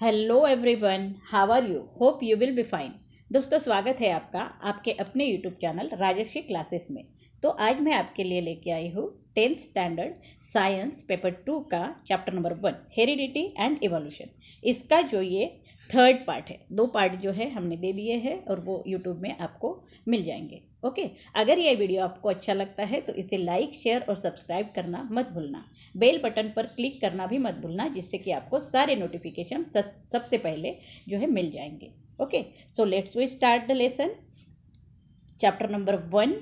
Hello everyone how are you hope you will be fine दोस्तों स्वागत है आपका आपके अपने यूट्यूब चैनल राजर्षि क्लासेस में तो आज मैं आपके लिए लेके आई हूँ tenth standard science paper two का chapter number one heredity and evolution इसका जो ये थर्ड पार्ट है दो पार्ट जो है हमने दे दिए हैं और वो यूट्यूब में आपको मिल जाएंगे ओके अगर यह वीडियो आपको अच्छा लगता है तो इसे लाइक शेयर और सब्सक्राइब करना मत भूलना बेल बटन पर क्लिक करना भी मत भूलना जिससे कि आपको सारे नोटिफिकेशन सबसे पहले जो है मिल जाएंगे okay so let's we start the lesson chapter number one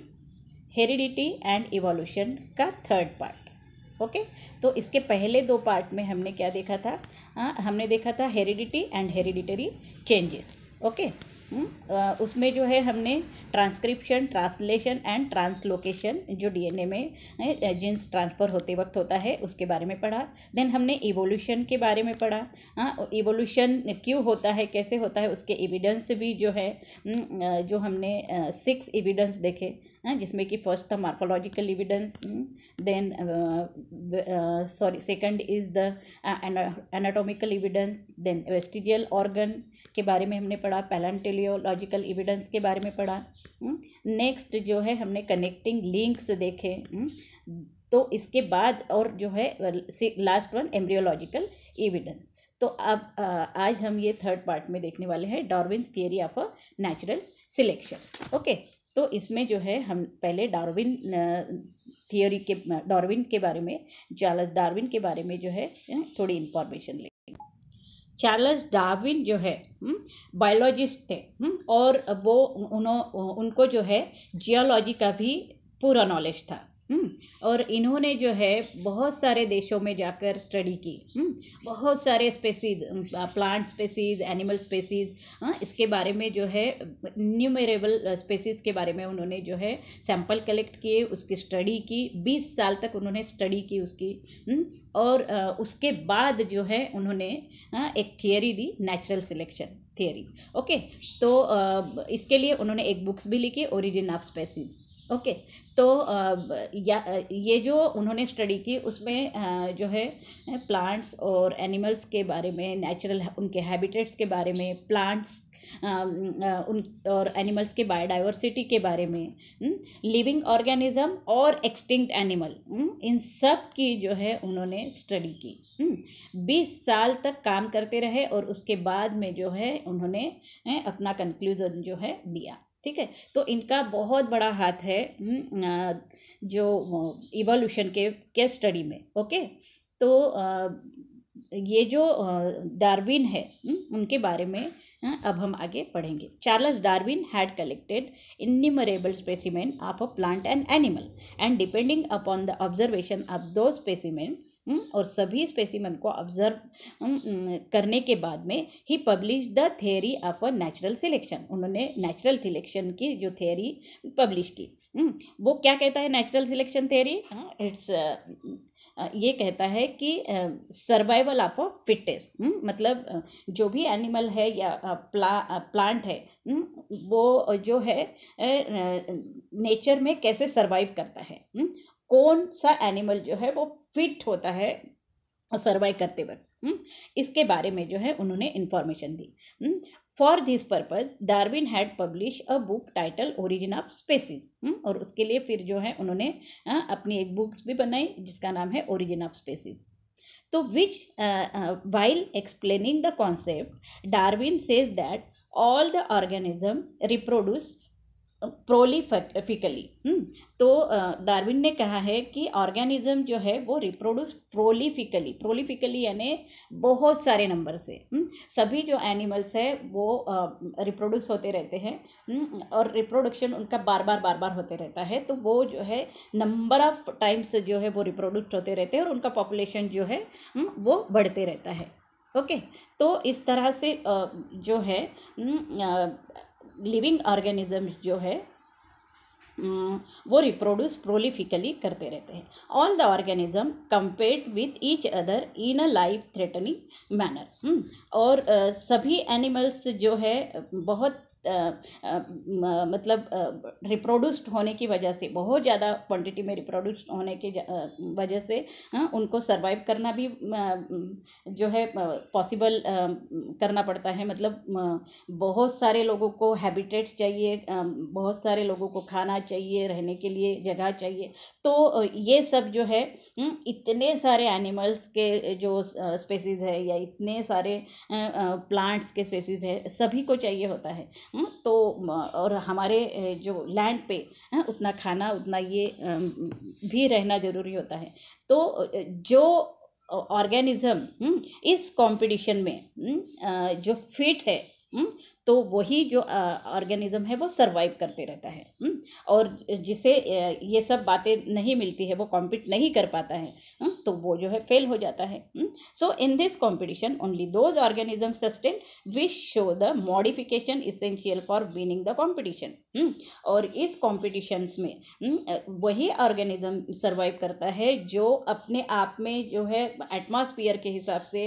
heredity and evolution का थर्ड पार्ट ओके तो इसके पहले दो पार्ट में हमने क्या देखा था आ, हाँ, हमने देखा था heredity and hereditary changes okay उसमें जो है हमने ट्रांसक्रिप्शन ट्रांसलेशन एंड ट्रांसलोकेशन जो डीएनए में जीन्स ट्रांसफ़र होते वक्त होता है उसके बारे में पढ़ा देन हमने इवोल्यूशन के बारे में पढ़ा हाँ इवोल्यूशन क्यों होता है कैसे होता है उसके एविडेंस भी जो है जो हमने सिक्स एविडेंस देखे हैं हाँ, जिसमें कि फर्स्ट था morphological evidence then sorry second is the anatomical evidence then vestigial organ के बारे में हमने पढ़ा पैलेंटेलियोलॉजिकल इविडेंस के बारे में पढ़ा नेक्स्ट हम्म, जो है हमने कनेक्टिंग लिंक्स देखे हम्म, तो इसके बाद और जो है लास्ट वन एम्ब्रियोलॉजिकल एविडेंस तो अब आज हम ये थर्ड पार्ट में देखने वाले हैं Darwin's theory of a natural selection okay तो इसमें जो है हम पहले डार्विन थियोरी के डार्विन के बारे में चार्ल्स डार्विन के बारे में जो है थोड़ी इन्फॉर्मेशन लें चार्ल्स डार्विन जो है हम्म, बायोलॉजिस्ट थे हम्म, और वो उन्हों उनको जो है जियोलॉजी का भी पूरा नॉलेज था हम्म, और इन्होंने जो है बहुत सारे देशों में जाकर स्टडी की हम्म, बहुत सारे species plant species animal species इसके बारे में जो है न्यूमेरेबल स्पेसीज के बारे में उन्होंने जो है सैंपल कलेक्ट किए उसकी स्टडी की बीस साल तक उन्होंने स्टडी की उसकी हम्म, और उसके बाद जो है उन्होंने हाँ, एक थियोरी दी नेचुरल सिलेक्शन थियोरी ओके तो इसके लिए उन्होंने एक बुक्स भी लिखी origin of species okay okay, तो या ये जो उन्होंने स्टडी की उसमें जो है प्लांट्स और एनिमल्स के बारे में नेचुरल उनके हैबिटेट्स के बारे में प्लांट्स उन और एनिमल्स के बायोडाइवर्सिटी के बारे में लिविंग ऑर्गेनिज्म हम्म, और एक्सटिंक्ट हम्म, एनिमल इन सब की जो है उन्होंने स्टडी की हम्म, बीस साल तक काम करते रहे और उसके बाद में जो है उन्होंने अपना कंक्लूज़न जो है दिया ठीक है तो इनका बहुत बड़ा हाथ है हम्म, जो इवोल्यूशन के के स्टडी में ओके तो ये जो डार्विन है हम्म, उनके बारे में अब हम आगे पढ़ेंगे Charles Darwin had collected innumerable specimen of a plant and animal and depending upon the observation of those specimen hmm, और सभी स्पेसिमन को ऑब्जर्व हम्म, करने के बाद में ही publish the theory of a natural selection उन्होंने नेचुरल सिलेक्शन की जो थेरी पब्लिश की हम्म, वो क्या कहता है नेचुरल सिलेक्शन थेरी इट्स ये कहता है कि सर्वाइवल ऑफ अ फिटेस्ट मतलब जो भी एनिमल है या प्ला प्लांट है वो जो है नेचर में कैसे सर्वाइव करता है कौन सा एनिमल जो है वो फिट होता है सर्वाइव करते वक्त हम्म, इसके बारे में जो है उन्होंने इन्फॉर्मेशन दी for this purpose Darwin had publish a book title origin of species और उसके लिए फिर जो है उन्होंने अपनी एक बुक्स भी बनाई जिसका नाम है ओरिजिन ऑफ स्पेसिस तो which while explaining the concept Darwin says that all the organism reproduce prolifically hmm. तो डार्विन ने कहा है कि ऑर्गेनिज्म जो है वो रिप्रोड्यूस प्रोलीफिकली प्रोलीफिकली यानी बहुत सारे नंबर से हम्म। सभी जो एनिमल्स है वो रिप्रोड्यूस होते रहते हैं हम्म। और रिप्रोडक्शन उनका बार बार बार बार होते रहता है तो वो जो है नंबर ऑफ टाइम्स जो है वो रिप्रोड्यूस होते रहते हैं और उनका पॉपुलेशन जो है वो बढ़ते रहता है ओके तो इस तरह से जो है लिविंग ऑर्गेनिज्म जो है हम्म, वो रिप्रोड्यूस प्रोलिफिकली करते रहते हैं all the organism compared with each other in a life threatening manner और सभी एनिमल्स जो है बहुत मतलब रिप्रोड्यूस्ड होने की वजह से बहुत ज़्यादा क्वांटिटी में रिप्रोड्यूस्ड होने की वजह से हाँ, उनको सर्वाइव करना भी जो है पॉसिबल करना पड़ता है मतलब बहुत सारे लोगों को हैबिटेट्स चाहिए बहुत सारे लोगों को खाना चाहिए रहने के लिए जगह चाहिए तो ये सब जो है इतने सारे एनिमल्स के जो स्पेसीज़ है या इतने सारे प्लांट्स के स्पेसीज़ है सभी को चाहिए होता है तो और हमारे जो लैंड पे उतना खाना उतना ये भी रहना ज़रूरी होता है तो जो ऑर्गेनिज्म हम्म, इस कंपटीशन में हम्म, जो फिट है हम्म, तो वही जो ऑर्गेनिज्म है वो सर्वाइव करते रहता है हम्म? और जिसे ये सब बातें नहीं मिलती है वो कॉम्पीट नहीं कर पाता है हम्म? तो वो जो है फेल हो जाता है so in this competition only those organism sustain which show the modification essential for winning the competition और इस कॉम्पिटिशन्स में हम्म, वही ऑर्गेनिज्म सर्वाइव करता है जो अपने आप में जो है एटमॉस्फेयर के हिसाब से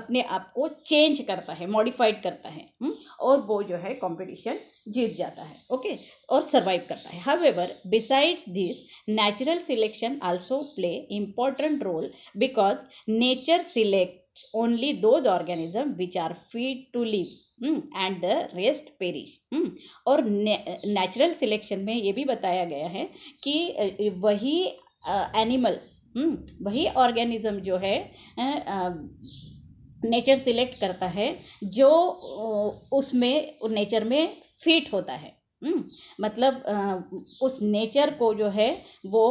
अपने आप को चेंज करता है मॉडिफाइड करता है हम्म, और वो जो है कंपटीशन जीत जाता है ओके और सर्वाइव करता है ever besides this natural selection also play important role because nature selects only those organism which are fit to live and the rest perish और नेचुरल सिलेक्शन में ये भी बताया गया है कि वही एनिमल्स हम्म, वही ऑर्गेनिज्म जो है नेचर सिलेक्ट करता है जो उसमें नेचर में फिट होता है हम्म, मतलब उस नेचर को जो है वो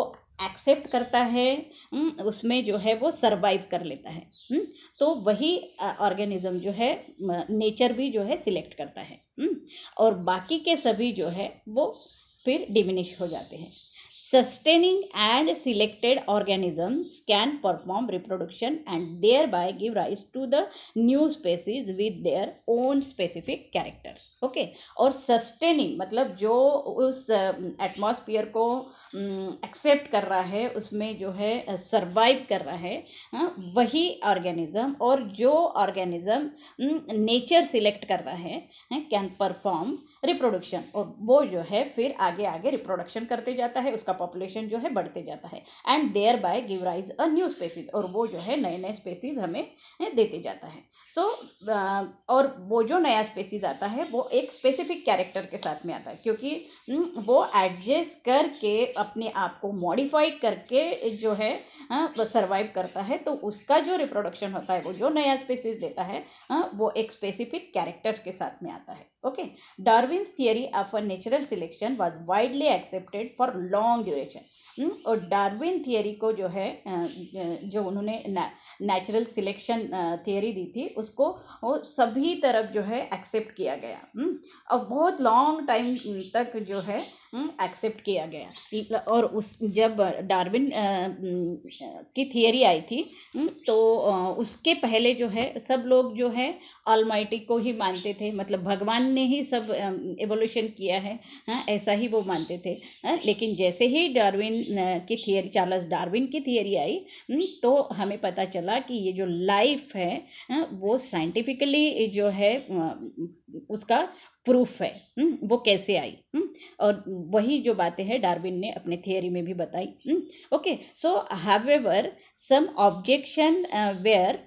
एक्सेप्ट करता है हम्म, उसमें जो है वो सरवाइव कर लेता है हम्म, तो वही ऑर्गेनिज्म जो है नेचर भी जो है सिलेक्ट करता है और बाकी के सभी जो है वो फिर डिमिनिश हो जाते हैं sustaining and selected organism can perform reproduction and thereby give rise to the new species with their own specific character okay और सस्टेनिंग मतलब जो उस एटमॉस्फेयर um, को एक्सेप्ट um, कर रहा है उसमें जो है सर्वाइव uh, कर रहा है हाँ, वही ऑर्गेनिज्म और जो ऑर्गेनिज्म नेचर सिलेक्ट कर रहा है कैन परफॉर्म रिप्रोडक्शन और वो जो है फिर आगे आगे रिप्रोडक्शन करते जाता है उसका पॉपुलेशन जो है बढ़ते जाता है and thereby give rise a new species और वो जो है नए नए स्पेसीज हमें देते जाता है सो so, और वो जो नया स्पेसीज आता है वो एक स्पेसिफिक कैरेक्टर के साथ में आता है क्योंकि वो एडजस्ट करके अपने आप को मॉडिफाई करके जो है सर्वाइव करता है तो उसका जो रिप्रोडक्शन होता है वो जो नया स्पेसीज देता है वो एक स्पेसिफिक कैरेक्टर के साथ में आता है okay Darwin's theory of a natural selection was widely accepted for long Gracias. हम्म, और डार्विन थियरी को जो है जो उन्होंने नेचुरल सिलेक्शन थियरी दी थी उसको वो सभी तरफ जो है एक्सेप्ट किया गया हम्म, और बहुत लॉन्ग टाइम तक जो है एक्सेप्ट हम्म, किया गया और उस जब डार्विन की थियरी आई थी तो उसके पहले जो है सब लोग जो है ऑलमाइटी को ही मानते थे मतलब भगवान ने ही सब एवोल्यूशन किया है हाँ, ऐसा ही वो मानते थे लेकिन जैसे ही डार्विन की थियरी चार्ल्स डार्विन की थियरी आई हम्म, तो हमें पता चला कि ये जो लाइफ है वो साइंटिफिकली जो है उसका प्रूफ है हम्म, वो कैसे आई हम्म, और वही जो बातें हैं डार्विन ने अपने थियोरी में भी बताई okay so however some objection were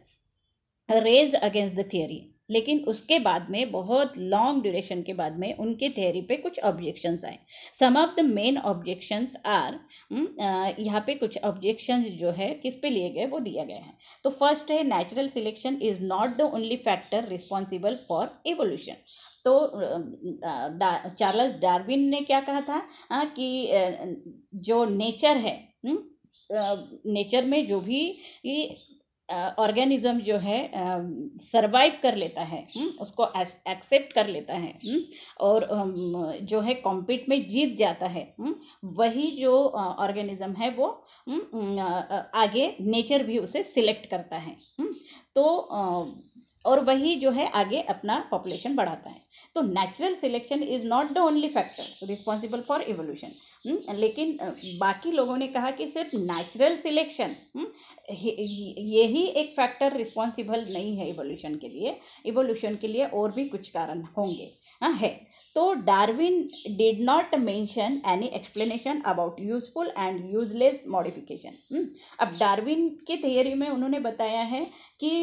raise against the theory लेकिन उसके बाद में बहुत लॉन्ग ड्यूरेशन के बाद में उनके थेरी पे कुछ ऑब्जेक्शंस आए some of the main objections are यहाँ पे कुछ ऑब्जेक्शंस जो है किस पे लिए गए वो दिया गया है तो फर्स्ट है natural selection is not the only factor responsible for evolution तो चार्ल्स डार्विन ने क्या कहा था आ, कि जो नेचर है नेचर हम्म, में जो भी ऑर्गेनिज्म जो है सरवाइव कर लेता है हुँ? हम्म, उसको एक्सेप्ट कर लेता है हुँ? हम्म, और जो है कॉम्पिट में जीत जाता है हुँ? हम्म, वही जो ऑर्गेनिज्म है वो आगे नेचर भी उसे सिलेक्ट करता है तो और वही जो है आगे अपना पॉपुलेशन बढ़ाता है तो natural selection is not the only factor responsible for evolution लेकिन बाकी लोगों ने कहा कि सिर्फ नेचुरल सिलेक्शन यही एक फैक्टर रिस्पॉन्सिबल नहीं है इवोल्यूशन के लिए इवोल्यूशन के लिए और भी कुछ कारण होंगे हाँ है तो Darwin did not mention any explanation about useful and useless modification अब डार्विन के थियोरी में उन्होंने बताया है कि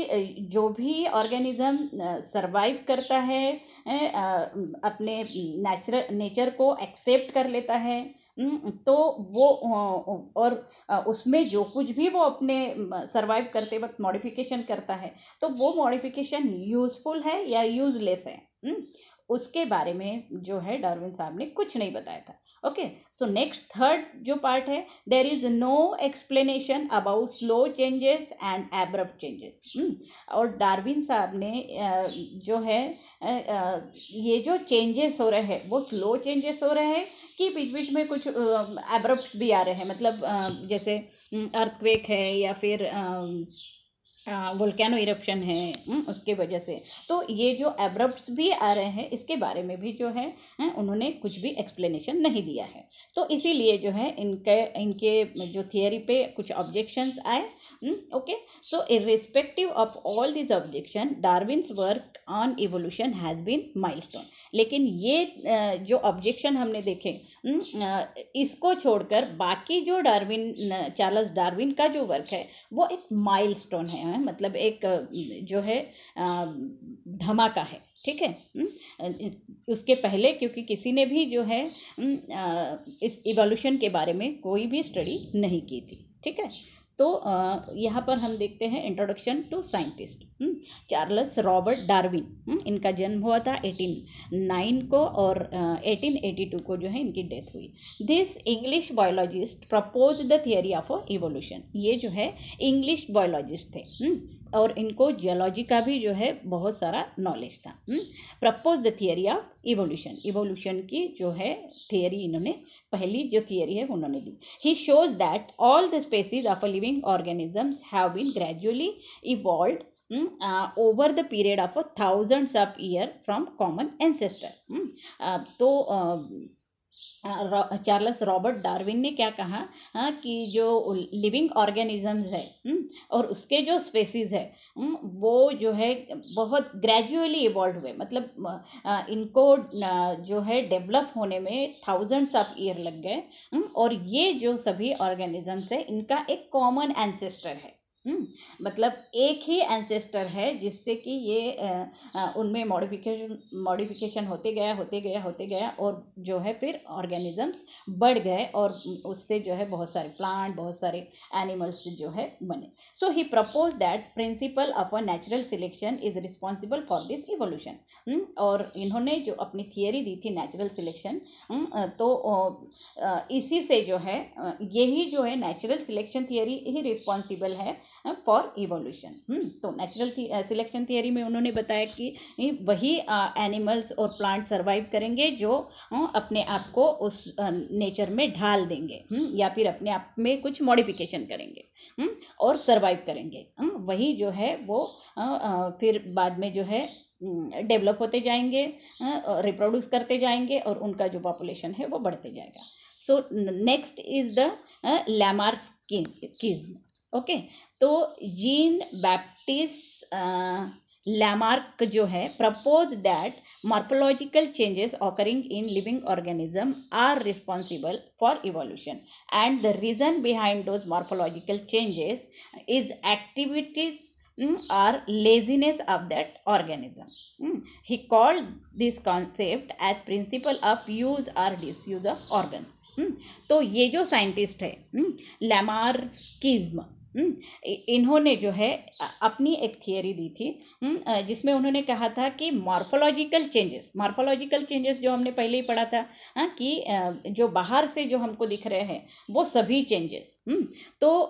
जो भी और ऑर्गेनिज्म सरवाइव uh, करता है eh, uh, अपने नेचर नेचर को एक्सेप्ट कर लेता है hmm, तो वो uh, और उसमें जो कुछ भी वो अपने सरवाइव um, करते वक्त मॉडिफिकेशन करता है तो वो मॉडिफिकेशन यूज़फुल है या यूज़लेस है hmm? उसके बारे में जो है डार्विन साहब ने कुछ नहीं बताया था ओके सो नेक्स्ट थर्ड जो पार्ट है there is no explanation about slow changes and abrupt changes और डार्विन साहब ने जो है ये जो चेंजेस हो रहे हैं वो स्लो चेंजेस हो रहे हैं कि बीच बीच में कुछ एब्रप्ट भी आ रहे हैं मतलब जैसे अर्थक्वेक है या फिर वोल्केनो इरप्शन है हम्म, उसके वजह से तो ये जो एब्रप्ट्स भी आ रहे हैं इसके बारे में भी जो है हम्म, उन्होंने कुछ भी एक्सप्लेनेशन नहीं दिया है तो इसीलिए जो है इनके इनके जो थियोरी पे कुछ ऑब्जेक्शंस आए okay so irrespective of all this objection Darwin's work on evolution has been milestone लेकिन ये जो ऑब्जेक्शन हमने देखे हम्म, इसको छोड़कर बाकी जो डार्विन चार्ल्स डार्विन का जो वर्क है वो एक माइलस्टोन है है मतलब एक जो है धमाका है ठीक है उसके पहले क्योंकि किसी ने भी जो है इस इवोल्यूशन के बारे में कोई भी स्टडी नहीं की थी ठीक है तो यहाँ पर हम देखते हैं introduction to scientist Charles Robert Darwin hmm, इनका जन्म हुआ था एटीन नाइन को और एटीन एटी टू को जो है इनकी डेथ हुई this English biologist propose the theory of evolution ये जो है इंग्लिश बायोलॉजिस्ट थे हुँ? हम्म, और इनको जियोलॉजी का भी जो है बहुत सारा नॉलेज था propose the theory of evolution evolution की जो है थियरी इन्होंने पहली जो थियरी है उन्होंने दी he shows that all the species of a living organisms have been gradually evolve over the period of a thousands of year from common ancestor तो uh, चार्ल्स रॉबर्ट डार्विन ने क्या कहा हाँ कि जो लिविंग ऑर्गेनिजम्स है और उसके जो स्पेसिस है वो जो है बहुत ग्रेजुअली इवॉल्व हुए मतलब आ, इनको जो है डेवलप होने में थाउजेंड्स ऑफ ईयर लग गए और ये जो सभी ऑर्गेनिजम्स है इनका एक कॉमन एंसेस्टर है हम्म, मतलब एक ही एंसेस्टर है जिससे कि ये उनमें मॉडिफिकेशन मॉडिफिकेशन होते गया होते गया होते गया और जो है फिर ऑर्गेनिजम्स बढ़ गए और उससे जो है बहुत सारे प्लांट बहुत सारे एनिमल्स जो है बने so he propose that principle of a natural selection is responsible for this evolution और इन्होंने जो अपनी थियोरी दी थी नेचुरल सिलेक्शन हम्म, तो इसी से जो है यही जो है नेचुरल सिलेक्शन थियोरी ही रिस्पॉन्सिबल है फॉर इवोल्यूशन हम्म, तो नेचुरल सिलेक्शन थियरी में उन्होंने बताया कि वही एनिमल्स और प्लांट सर्वाइव करेंगे जो अपने आप को उस नेचर में ढाल देंगे हम्म, या फिर अपने आप में कुछ मॉडिफिकेशन करेंगे हम्म, और सर्वाइव करेंगे वही जो है वो फिर बाद में जो है डेवलप होते जाएंगे रिप्रोड्यूस करते जाएंगे और उनका जो पॉपुलेशन है वो बढ़ते जाएगा so next is the Lamarckism okay तो जीन बैप्टिस लैमार्क जो है propose that morphological changes occurring in living organism are responsible for evolution and the reason behind those morphological changes is activities laziness of that organism he He this concept as principle of use or disuse of organs तो ये जो scientist है Lamarckism mm, हम्म, इन्होंने जो है अपनी एक theory दी थी हम्म, जिसमें उन्होंने कहा था कि मॉर्फोलॉजिकल चेंजेस मॉर्फोलॉजिकल चेंजेस जो हमने पहले ही पढ़ा था हाँ, कि जो बाहर से जो हमको दिख रहे हैं वो सभी चेंजेस हम्म, तो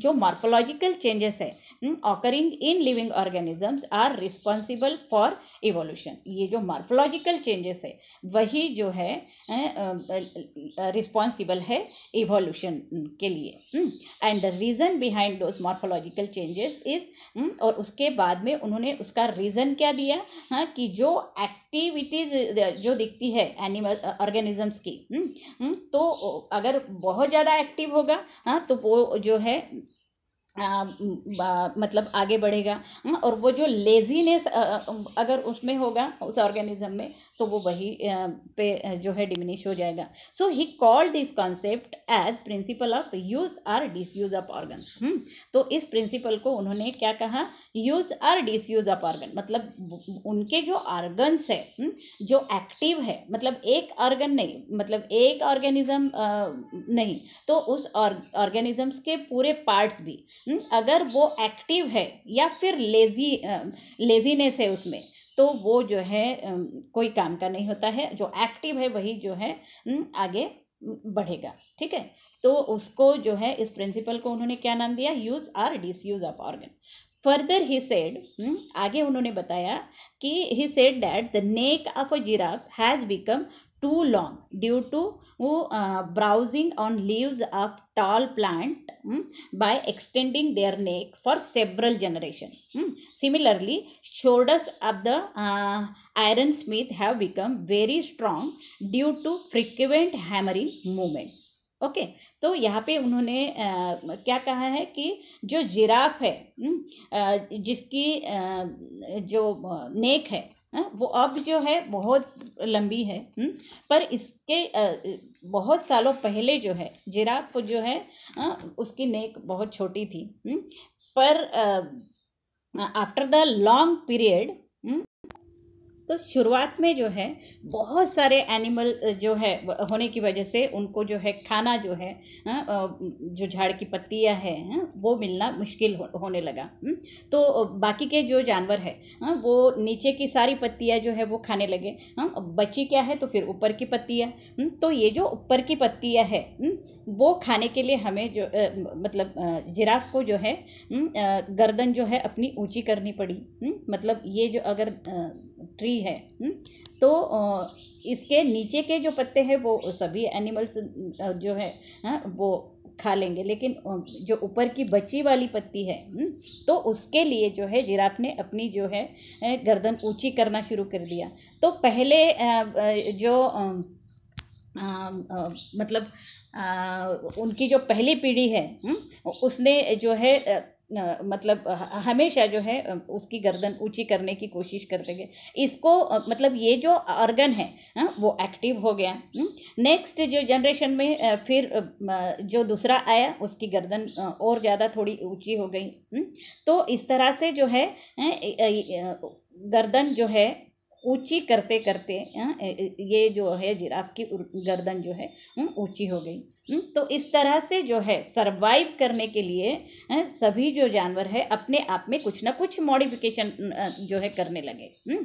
जो मॉर्फोलॉजिकल चेंजेस है occurring in living organisms are responsible for evolution ये जो मॉर्फोलॉजिकल चेंजेस है वही जो है रिस्पॉन्सिबल है इवोल्यूशन के लिए and the reason reason behind those morphological changes is और उसके बाद में उन्होंने उसका रीज़न क्या दिया हाँ कि जो एक्टिविटीज़ जो दिखती है एनिमल ऑर्गेनिजम्स की हुँ? Hmm, हुँ? Hmm, तो अगर बहुत ज़्यादा एक्टिव होगा हाँ तो वो जो है आ, मतलब आगे बढ़ेगा हाँ, और वो जो लेजीनेस अगर उसमें होगा उस ऑर्गेनिज्म में तो वो वही आ, पे जो है डिमिनिश हो जाएगा so he called this concept as principle of use or disuse of organ तो इस प्रिंसिपल को उन्होंने क्या कहा use or disuse of organ मतलब उनके जो ऑर्गन्स है हम्म, जो एक्टिव है मतलब एक ऑर्गन नहीं मतलब एक ऑर्गेनिज्म नहीं तो उस ऑर्गेनिजम्स के पूरे पार्ट्स भी हम्म, अगर वो एक्टिव है या फिर लेजी लेजीनेस है उसमें तो वो जो है कोई काम का नहीं होता है जो एक्टिव है वही जो है हम्म, आगे हम्म, बढ़ेगा ठीक है तो उसको जो है इस प्रिंसिपल को उन्होंने क्या नाम दिया use or disuse of organ further he said आगे उन्होंने बताया कि he said that the neck of a giraffe has become too long due to uh, browsing on leaves of tall plant um, by extending their neck for several generations. Um, similarly, shoulders of the uh, ironsmith have become very strong due to frequent hammering movements. Okay okay, तो यहाँ पे उन्होंने आ, क्या कहा है कि जो giraffe है जिसकी आ, जो नेक है वो अब जो है बहुत लंबी है हम्म, पर इसके बहुत सालों पहले जो है जिराफ जो है उसकी नेक बहुत छोटी थी हम्म, पर आफ्टर द लॉन्ग पीरियड तो शुरुआत में जो है बहुत सारे एनिमल जो है होने की वजह से उनको जो है खाना जो है जो झाड़ की पत्तियां हैं वो मिलना मुश्किल होने लगा तो बाकी के जो जानवर है वो नीचे की सारी पत्तियां जो है वो खाने लगे बची क्या है तो फिर ऊपर की पत्तियां तो ये जो ऊपर की पत्तियां है वो खाने के लिए हमें जो मतलब जिराफ को जो है गर्दन जो है अपनी ऊँची करनी पड़ी मतलब ये जो अगर ट्री ट्री है हम्म? तो इसके नीचे के जो पत्ते हैं वो सभी एनिमल्स जो है हाँ, वो खा लेंगे लेकिन जो ऊपर की बची वाली पत्ती है हम्म, तो उसके लिए जो है जिराफ ने अपनी जो है गर्दन ऊंची करना शुरू कर दिया तो पहले जो आ, आ, मतलब आ, उनकी जो पहली पीढ़ी है हम्म, उसने जो है मतलब हमेशा जो है उसकी गर्दन ऊंची करने की कोशिश करते गए इसको मतलब ये जो ऑर्गन है वो एक्टिव हो गया नेक्स्ट हम्म, जो जनरेशन में फिर जो दूसरा आया उसकी गर्दन और ज़्यादा थोड़ी ऊंची हो गई हम्म, तो इस तरह से जो है गर्दन जो है ऊंची करते करते हाँ, ये जो है जिराफ की गर्दन जो है हाँ, ऊंची हो गई हाँ, तो इस तरह से जो है सरवाइव करने के लिए सभी जो जानवर है अपने आप में कुछ ना कुछ मॉडिफिकेशन जो है करने लगे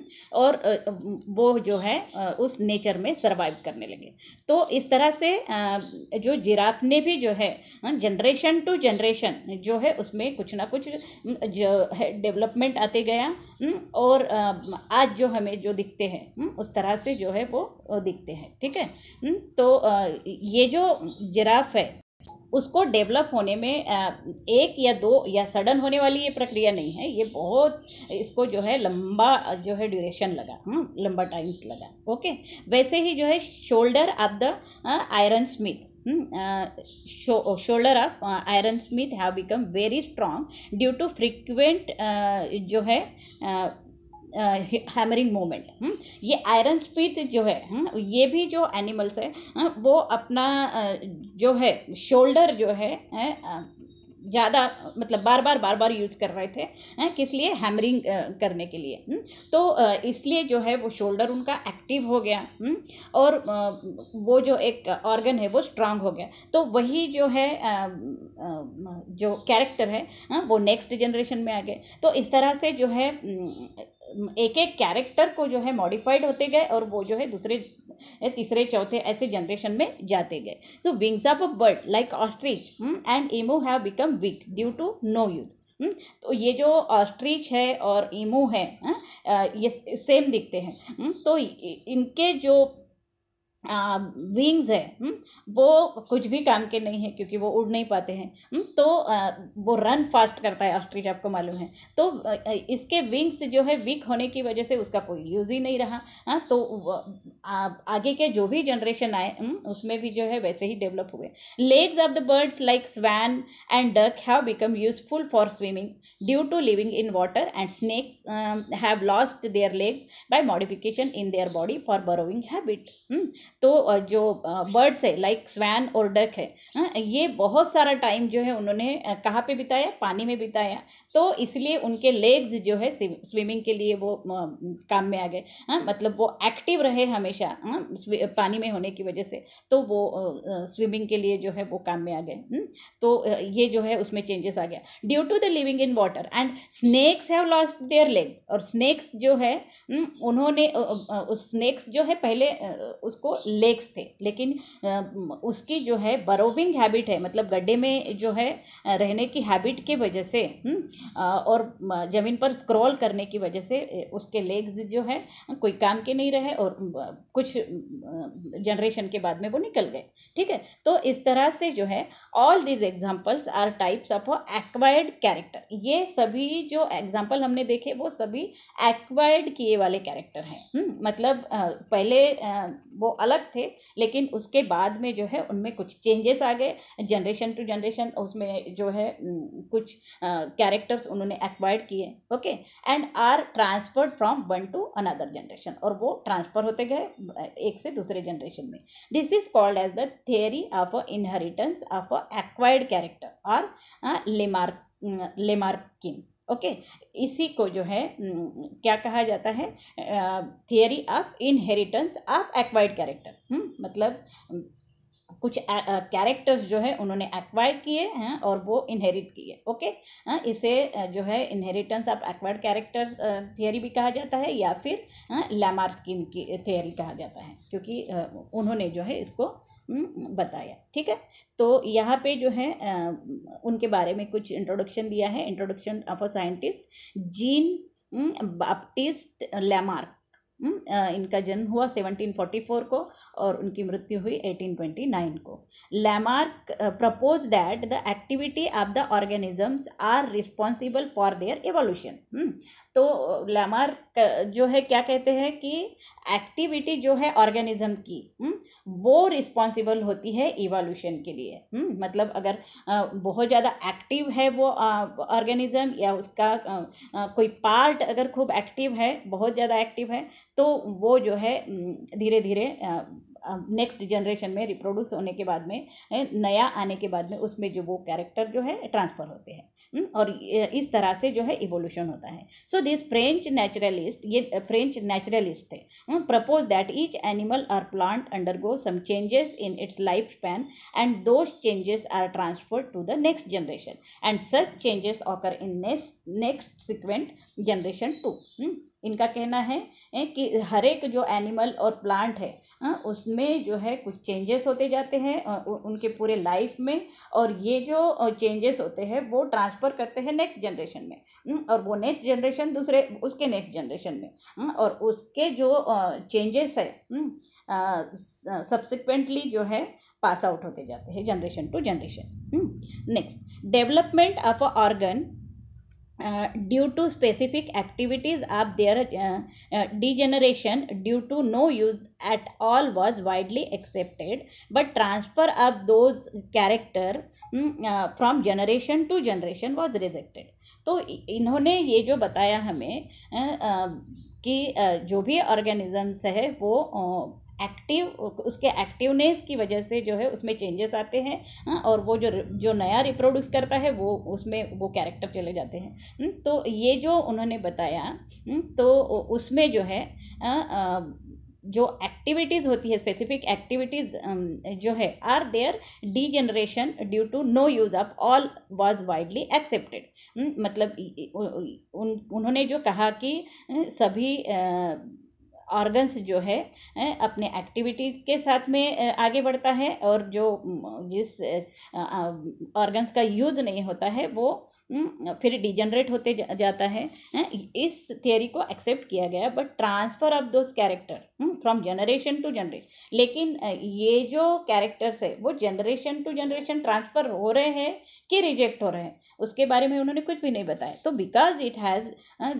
और वो जो है उस नेचर में सरवाइव करने लगे तो इस तरह से जो जिराफ ने भी जो है जनरेशन टू जनरेशन जो है उसमें कुछ ना कुछ जो है डेवलपमेंट आते गया हम्म, और आज जो हमें जो दिखते हैं हम्म, उस तरह से जो है वो दिखते हैं ठीक है हम्म, तो ये जो जिराफ है उसको डेवलप होने में एक या दो या सडन होने वाली ये प्रक्रिया नहीं है ये बहुत इसको जो है लंबा जो है ड्यूरेशन लगा लंबा टाइम लगा ओके वैसे ही जो है shoulder of the iron smith uh, sho shoulder of uh, iron smith have become very strong due to frequent uh, जो है uh, हैमरिंग मोमेंट ये आयरन स्पीथ जो है ये भी जो एनिमल्स है वो अपना जो है शोल्डर जो है ज़्यादा मतलब बार बार बार बार यूज़ कर रहे थे हैं किस लिए हैमरिंग करने के लिए हम्म। तो इसलिए जो है वो शोल्डर उनका एक्टिव हो गया हम्म, और वो जो एक ऑर्गन है वो स्ट्रांग हो गया तो वही जो है जो कैरेक्टर है हाँ, वो नेक्स्ट जनरेशन में आ गए तो इस तरह से जो है हम्म, एक एक कैरेक्टर को जो है मॉडिफाइड होते गए और वो जो है दूसरे तीसरे चौथे ऐसे जनरेशन में जाते गए so wings of a bird like ostrich and emu have become weak due to no use तो ये जो ऑस्ट्रीच है और इमू है hmm, ये सेम दिखते हैं hmm. तो इनके जो विंग्स है हुँ? वो कुछ भी काम के नहीं है क्योंकि वो उड़ नहीं पाते हैं हुँ? Hmm? तो आ, uh, वो रन फास्ट करता है ऑस्ट्रिच आपको मालूम है तो uh, uh, इसके विंग्स जो है वीक होने की वजह से उसका कोई यूज़ ही नहीं रहा हाँ तो आ, आगे के जो भी जनरेशन आए हुँ? Hmm? उसमें भी जो है वैसे ही डेवलप हुए legs of the birds like swan and duck have become useful for swimming due to living in water and snakes have lost their legs by modification in their body for burrowing habit तो जो birds है like swan और duck है हाँ, ये बहुत सारा time जो है उन्होंने कहाँ पे बिताया पानी में बिताया तो इसलिए उनके लेग्स जो है स्विमिंग के लिए वो काम में आ गए हाँ, मतलब वो एक्टिव रहे हमेशा हाँ, पानी में होने की वजह से तो वो स्विमिंग के लिए जो है वो काम में आ गए हम्म। तो ये जो है उसमें चेंजेस आ गया due to the living in water and snakes have lost their legs और स्नेक्स जो है हम्म, उन्होंने उस स्नेक्स जो है पहले उसको लेग्स थे लेकिन उसकी जो है बरोविंग हैबिट है मतलब गड्ढे में जो है रहने की हैबिट के वजह से हम्म, और ज़मीन पर स्क्रॉल करने की वजह से उसके लेग्स जो है कोई काम के नहीं रहे और कुछ जनरेशन के बाद में वो निकल गए ठीक है तो इस तरह से जो है all these examples are types of acquired character ये सभी जो एग्जाम्पल हमने देखे वो सभी एक्वायर्ड किए वाले कैरेक्टर हैं हम्म, मतलब पहले वो अलग अलग थे लेकिन उसके बाद में जो है उनमें कुछ चेंजेस आ गए जनरेशन टू जनरेशन उसमें जो है कुछ कैरेक्टर्स uh, उन्होंने एक्वायर्ड किए okay and are transferred from one to another generation और वो ट्रांसफर होते गए एक से दूसरे जनरेशन में this is called as the theory of a inheritance of a acquired character और लेमार्क लेमार्किन ओके इसी को जो है क्या कहा जाता है theory of inheritance of acquired character मतलब कुछ कैरेक्टर्स जो है उन्होंने एक्वायर किए हैं और वो इनहेरिट किए ओके इसे जो है inheritance of acquired characters theory भी कहा जाता है या फिर लैमार्किन की थियरी कहा जाता है क्योंकि उन्होंने जो है इसको हम्म, बताया ठीक है तो यहाँ पे जो है उनके बारे में कुछ इंट्रोडक्शन दिया है introduction of a scientist Jean Baptiste Lamarck hmm, इनका जन्म हुआ 1744 को और उनकी मृत्यु हुई 1829 को Lamarck propose that the activity of the organisms are responsible for their evolution तो लैमार्क जो है क्या कहते हैं कि एक्टिविटी जो है ऑर्गेनिज्म की हम्म, वो रिस्पॉन्सिबल होती है इवोल्यूशन के लिए हम्म, मतलब अगर बहुत ज़्यादा एक्टिव है वो ऑर्गेनिज्म या उसका कोई पार्ट अगर खूब एक्टिव है बहुत ज़्यादा एक्टिव है तो वो जो है धीरे धीरे नेक्स्ट जनरेशन में रिप्रोड्यूस होने के बाद में नया आने के बाद में उसमें जो वो कैरेक्टर जो है ट्रांसफ़र होते हैं और इस तरह से जो है इवोल्यूशन होता है सो दिस फ्रेंच नेचुरलिस्ट ये फ्रेंच नेचुरलिस्ट थे प्रपोज दैट ईच एनिमल और plant undergo some changes in its life span and those changes are transfer to the next generation and such changes occur in next next sequent generation to इनका कहना है कि हर एक जो animal और plant है हाँ, उसमें जो है कुछ चेंजेस होते जाते हैं उनके पूरे लाइफ में और ये जो चेंजेस होते हैं वो ट्रांसफ़र करते हैं नेक्स्ट जनरेशन में और वो नेक्स्ट जनरेशन दूसरे उसके नेक्स्ट जनरेशन में और उसके जो चेंजेस है सब्सिक्वेंटली जो है पास आउट होते जाते हैं generation to generation next development of a organ due to specific activities of their degeneration due to no use at all was widely accepted but transfer of those character from generation to generation was rejected तो इन्होंने ये जो बताया हमें uh, कि जो भी organisms है वो एक्टिव उसके एक्टिवनेस की वजह से जो है उसमें चेंजेस आते हैं हाँ, और वो जो जो नया रिप्रोड्यूस करता है वो उसमें वो कैरेक्टर चले जाते हैं हम्म, तो ये जो उन्होंने बताया हम्म, तो उसमें जो है हाँ, जो एक्टिविटीज़ होती है स्पेसिफिक एक्टिविटीज़ जो है are their degeneration due to no use up all was widely accepted मतलब उन उन्होंने जो कहा कि हाँ, सभी आ, ऑर्गन्स जो है अपने एक्टिविटी के साथ में आगे बढ़ता है और जो जिस ऑर्गन्स का यूज़ नहीं होता है वो फिर डिजनरेट होते जाता है इस थियोरी को एक्सेप्ट किया गया but transfer of those character from generation to generation लेकिन ये जो कैरेक्टर्स है वो जनरेशन टू जनरेशन ट्रांसफ़र हो रहे हैं कि रिजेक्ट हो रहे हैं उसके बारे में उन्होंने कुछ भी नहीं बताया तो because it has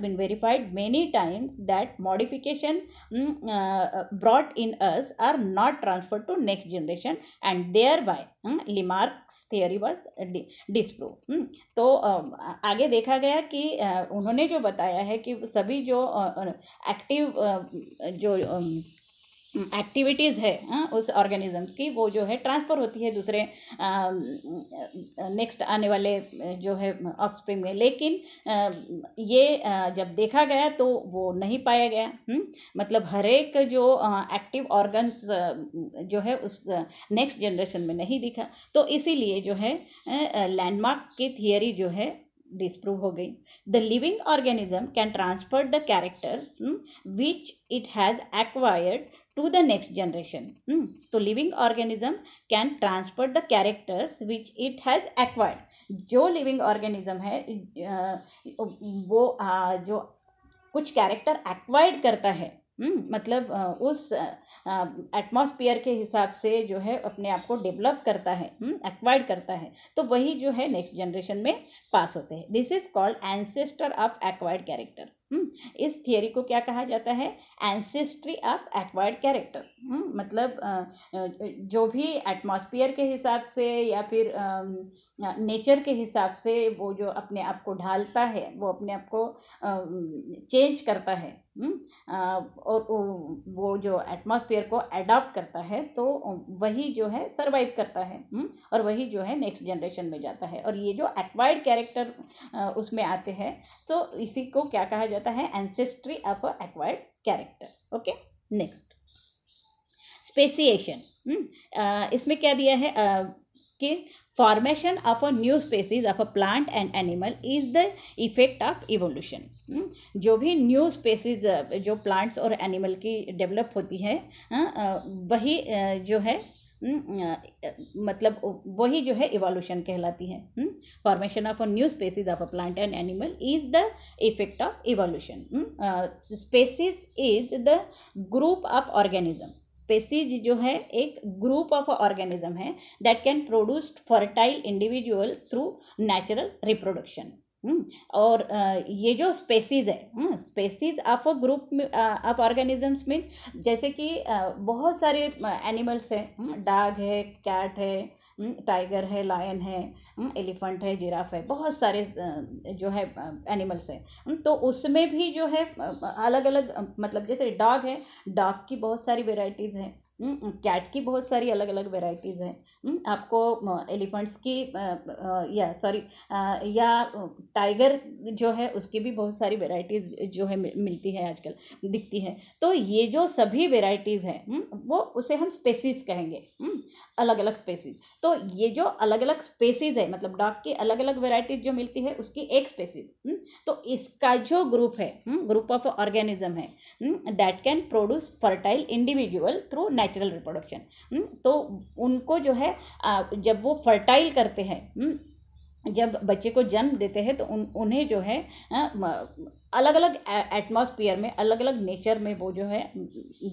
been verified many times that modification um, uh, brought in us are not transferred to next generation and thereby um, Lamarck's theory was disproved. Um, तो uh, आगे देखा गया कि uh, उन्होंने जो बताया है कि सभी जो एक्टिव uh, जो um, एक्टिविटीज़ है आ, हाँ, उस ऑर्गेनिजम्स की वो जो है ट्रांसफ़र होती है दूसरे नेक्स्ट आने वाले जो है ऑफस्प्रिंग में लेकिन आ, ये आ, जब देखा गया तो वो नहीं पाया गया हुँ? हम्म, मतलब हर एक जो एक्टिव ऑर्गन्स जो है उस नेक्स्ट जनरेशन में नहीं दिखा तो इसीलिए जो है लैंडमार्क की थियोरी जो है डिसप्रूव हो गई the living organism can transfer the character which it has acquired to the next generation. Mm. So living organism can transfer the characters which it has acquired. जो living organism है वो जो कुछ character acquired करता है मतलब उस atmosphere के हिसाब से जो है अपने आप को डेवलप करता है एक्वायर्ड करता है तो वही जो है नेक्स्ट जनरेशन में पास होते हैं this is called ancestor of acquired character hmm, इस थियोरी को क्या कहा जाता है एंसेस्ट्री ऑफ एक्वायर्ड कैरेक्टर मतलब जो भी एटमॉस्फेयर के हिसाब से या फिर नेचर के हिसाब से वो जो अपने आप को ढालता है वो अपने आप को चेंज करता है हम्म, और वो जो एटमॉस्फेयर को एडॉप्ट करता है तो वही जो है सरवाइव करता है हम्म, और वही जो है नेक्स्ट जनरेशन में जाता है और ये जो एक्वायर्ड कैरेक्टर उसमें आते हैं तो इसी को क्या कहा जाता जाता है ancestry of acquired character okay next speciation इसमें क्या दिया है uh, कि formation of a new species of a plant and animal is the effect of evolution जो भी न्यू स्पेसीज uh, जो प्लांट्स और एनिमल की डेवलप होती है हाँ, uh, वही uh, जो है हम्म, मतलब वही जो है इवोल्यूशन कहलाती है formation hmm, of hmm, a new species of a plant and animal is the effect of evolution species is the group of organism species जो है एक ग्रुप ऑफ ऑर्गेनिज्म है that can produce fertile individual through natural reproduction hmm, और ये जो species है species hmm, of a group of organisms में जैसे कि बहुत सारे एनिमल्स हैं डाग हम्म, है कैट है टाइगर है लायन है एलिफेंट है जिराफ है बहुत सारे जो है एनिमल्स हैं तो उसमें भी जो है अलग अलग मतलब जैसे डॉग है डॉग की बहुत सारी वेराइटीज़ हैं हम्म, हम्म, कैट की बहुत सारी अलग अलग वेराइटीज़ हैं हम्म, आपको एलिफेंट्स की या सॉरी या टाइगर जो है उसकी भी बहुत सारी वेराइटीज़ जो है मिलती है आजकल दिखती है तो ये जो सभी वेराइटीज़ हैं वो उसे हम स्पेसीज़ कहेंगे अलग अलग स्पेसीज़ तो ये जो अलग अलग स्पेसीज़ है मतलब डॉग की अलग अलग वेराइटीज़ जो मिलती है उसकी एक स्पेसीज़ तो इसका जो ग्रुप है ग्रुप ऑफ ऑर्गेनिज्म है that can produce fertile individual through natural natural reproduction hmm, तो उनको जो है जब वो फर्टाइल करते हैं हम्म, जब बच्चे को जन्म देते हैं तो उन उन्हें जो है अलग अलग एटमॉस्फेयर में अलग अलग नेचर में वो जो है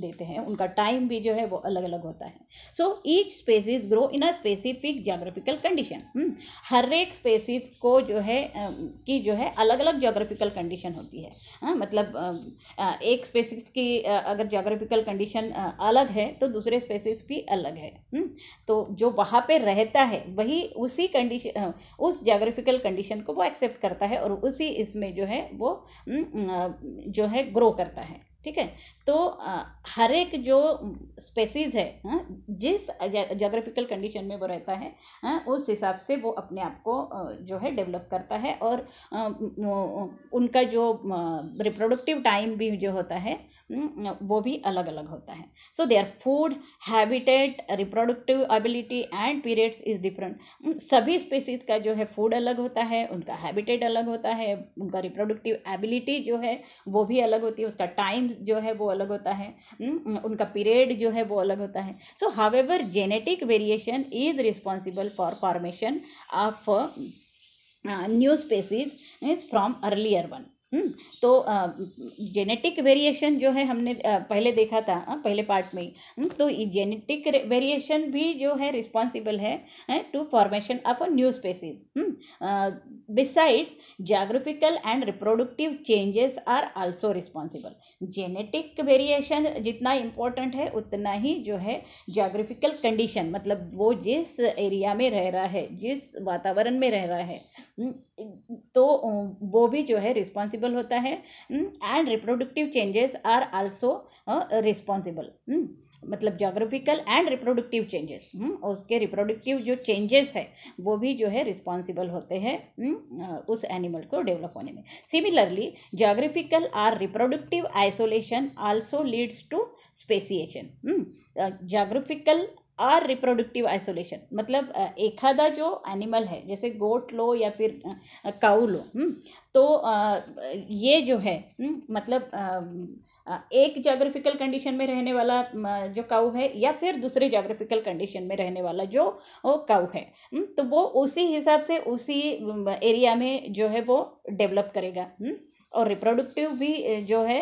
देते हैं उनका टाइम भी जो है वो अलग अलग होता है so each species grow in a specific geographical condition हर एक स्पेसिस को जो है की जो है अलग अलग जोग्राफिकल कंडीशन होती है हाँ मतलब एक स्पेसिस की अगर जोग्राफिकल कंडीशन अलग है तो दूसरे स्पेसिस भी अलग है hmm. तो जो वहाँ पर रहता है वही उसी कंडीशन उस जोग्राफिकल कंडीशन को वो एक्सेप्ट करता है और उसी इसमें जो है वो हम्म, जो है ग्रो करता है ठीक है तो हर एक जो स्पेसीज है हा? जिस जोग्राफिकल कंडीशन में वो रहता है हा? उस हिसाब से वो अपने आप को जो है डेवलप करता है और उनका जो रिप्रोडक्टिव टाइम भी जो होता है वो भी अलग अलग होता है so their food habitat reproductive ability and periods is different सभी स्पेसीज का जो है फूड अलग होता है उनका हैबिटेट अलग होता है उनका रिप्रोडक्टिव एबिलिटी जो है वो भी अलग होती है उसका टाइम जो है वो अलग होता है हम्म, उनका पीरियड जो है वो अलग होता है so ever genetic variation is responsible for formation of new species is from earlier one hmm, तो जेनेटिक वेरिएशन जो है हमने पहले देखा था पहले पार्ट में हम्म, तो जेनेटिक वेरिएशन भी जो है रिस्पॉन्सिबल है to formation of a new species besides geographical and reproductive changes are also responsible genetic variation जितना इम्पोर्टेंट है उतना ही जो है जाग्राफिकल कंडीशन मतलब वो जिस एरिया में रह रहा है जिस वातावरण में रह रहा है हम्म, तो वो भी जो है रिस्पॉन्सिबल होता है and reproductive changes are also responsible मतलब जोग्राफिकल एंड रिप्रोडक्टिव चेंजेस उसके रिप्रोडक्टिव जो चेंजेस है वो भी जो है रिस्पॉन्सिबल होते हैं हम्म, उस एनिमल को डेवलप होने में similarly geographical or reproductive isolation also leads to speciation geographical or reproductive isolation मतलब एखादा जो एनिमल है जैसे गोट लो या फिर काऊ लो हम्म, तो ये जो है हम्म, मतलब एक जोग्राफिकल कंडीशन में रहने वाला जो काऊ है या फिर दूसरे जोग्राफिकल कंडीशन में रहने वाला जो काउ काऊ है तो वो उसी हिसाब से उसी एरिया में जो है वो डेवलप करेगा हम्म, और रिप्रोडक्टिव भी जो है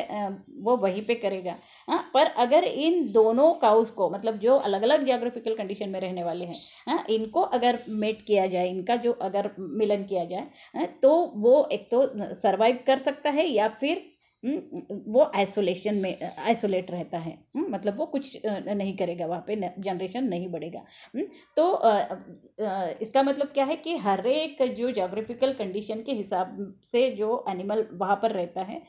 वो वहीं पे करेगा हाँ पर अगर इन दोनों काउस को मतलब जो अलग अलग जियोग्राफिकल कंडीशन में रहने वाले हैं हाँ इनको अगर मेट किया जाए इनका जो अगर मिलन किया जाए हाँ, तो वो एक तो सर्वाइव कर सकता है या फिर हम्म, वो आइसोलेशन में आइसोलेट रहता है हम्म, मतलब वो कुछ नहीं करेगा वहाँ पे जनरेशन नहीं बढ़ेगा हम्म, तो इसका मतलब क्या है कि हर एक जो जोग्राफिकल कंडीशन के हिसाब से जो एनिमल वहाँ पर रहता है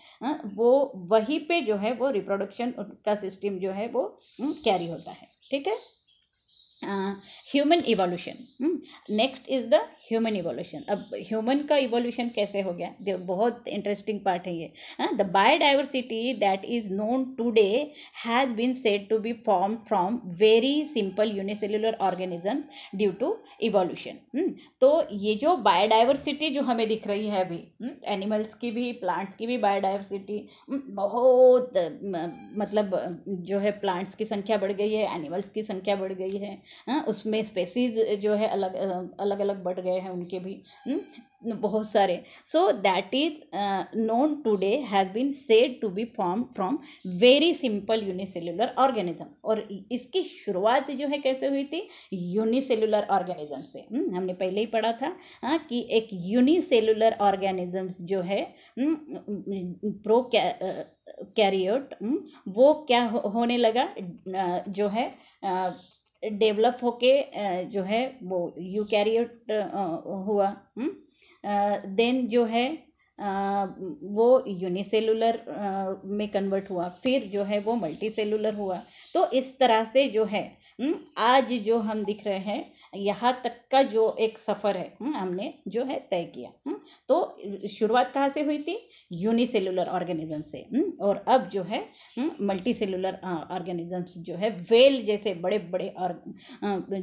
वो वहीं पे जो है वो रिप्रोडक्शन का सिस्टम जो है वो कैरी होता है ठीक है human evolution next is the human evolution अब ह्यूमन का इवोल्यूशन कैसे हो गया जो बहुत इंटरेस्टिंग पार्ट है ये the biodiversity that is known today has been said to be form from very simple unicellular organisms due to evolution तो ये जो बायोडाइवर्सिटी जो हमें दिख रही है अभी एनिमल्स hmm, की भी प्लांट्स की भी बायोडाइवर्सिटी hmm, बहुत मतलब जो है प्लांट्स की संख्या बढ़ गई है एनिमल्स की संख्या बढ़ गई है हाँ उसमें स्पेसीज जो है अलग अलग अलग बढ़ गए हैं उनके भी हम्म, बहुत सारे so that is known today has been said to be form from very simple unicellular organism और इसकी शुरुआत जो है कैसे हुई थी यूनिसेलुलर ऑर्गेनिज्म से हुँ? हम्म, हमने पहले ही पढ़ा था हाँ कि एक यूनिसेलुलर ऑर्गेनिजम्स जो है हम्म, प्रो कैरियोट वो क्या होने लगा जो है डेवलप होके जो है वो यू कैरियट हुआ हम्म? देन जो है वो यूनिसेलुलर में कन्वर्ट हुआ फिर जो है वो मल्टी सेलुलर हुआ तो इस तरह से जो है हम्म, आज जो हम दिख रहे हैं यहाँ तक का जो एक सफ़र है हम्म, हमने जो है तय किया हम्म, तो शुरुआत कहाँ से हुई थी यूनिसेलुलर ऑर्गेनिज्म से हम्म, और अब जो है मल्टी सेलुलर ऑर्गेनिजम्स जो है वेल जैसे बड़े बड़े और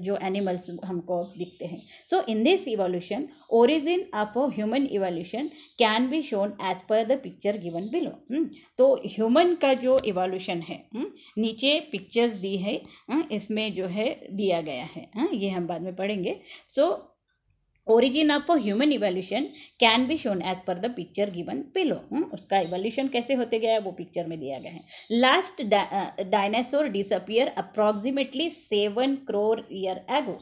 जो एनिमल्स हमको दिखते हैं so in this evolution origin of human evolution can be shown as per the picture given below तो ह्यूमन का जो इवोल्यूशन है नीचे पिक्चर्स दी है इसमें जो है दिया गया है ये हम बात बाद में पढ़ेंगे so so, origin of a human evolution can be shown as per the picture given below उसका इवोल्यूशन कैसे होते गया है वो पिक्चर में दिया गया है last dinosaur disappear approximately seven crore year ago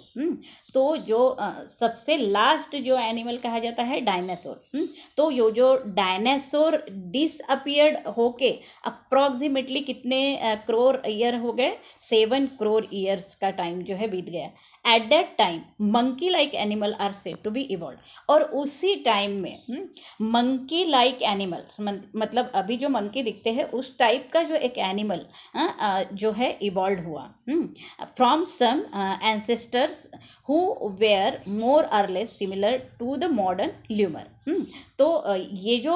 तो जो uh, सबसे लास्ट जो एनिमल कहा जाता है डायनासोर hmm, तो यो जो डायनासोर डिसअपियर्ड होके अप्रॉक्सिमेटली कितने क्रोर uh, ईयर हो गए सेवन क्रोर ईयर्स का टाइम जो है बीत गया at that time monkey like animal are से से टू बी इवॉल्व और उसी टाइम में मंकी लाइक एनिमल मतलब अभी जो मंकी दिखते हैं उस टाइप का जो एक एनिमल हाँ, जो है इवॉल्व हुआ from some ancestors who were more are less similar to the modern lemur तो ये जो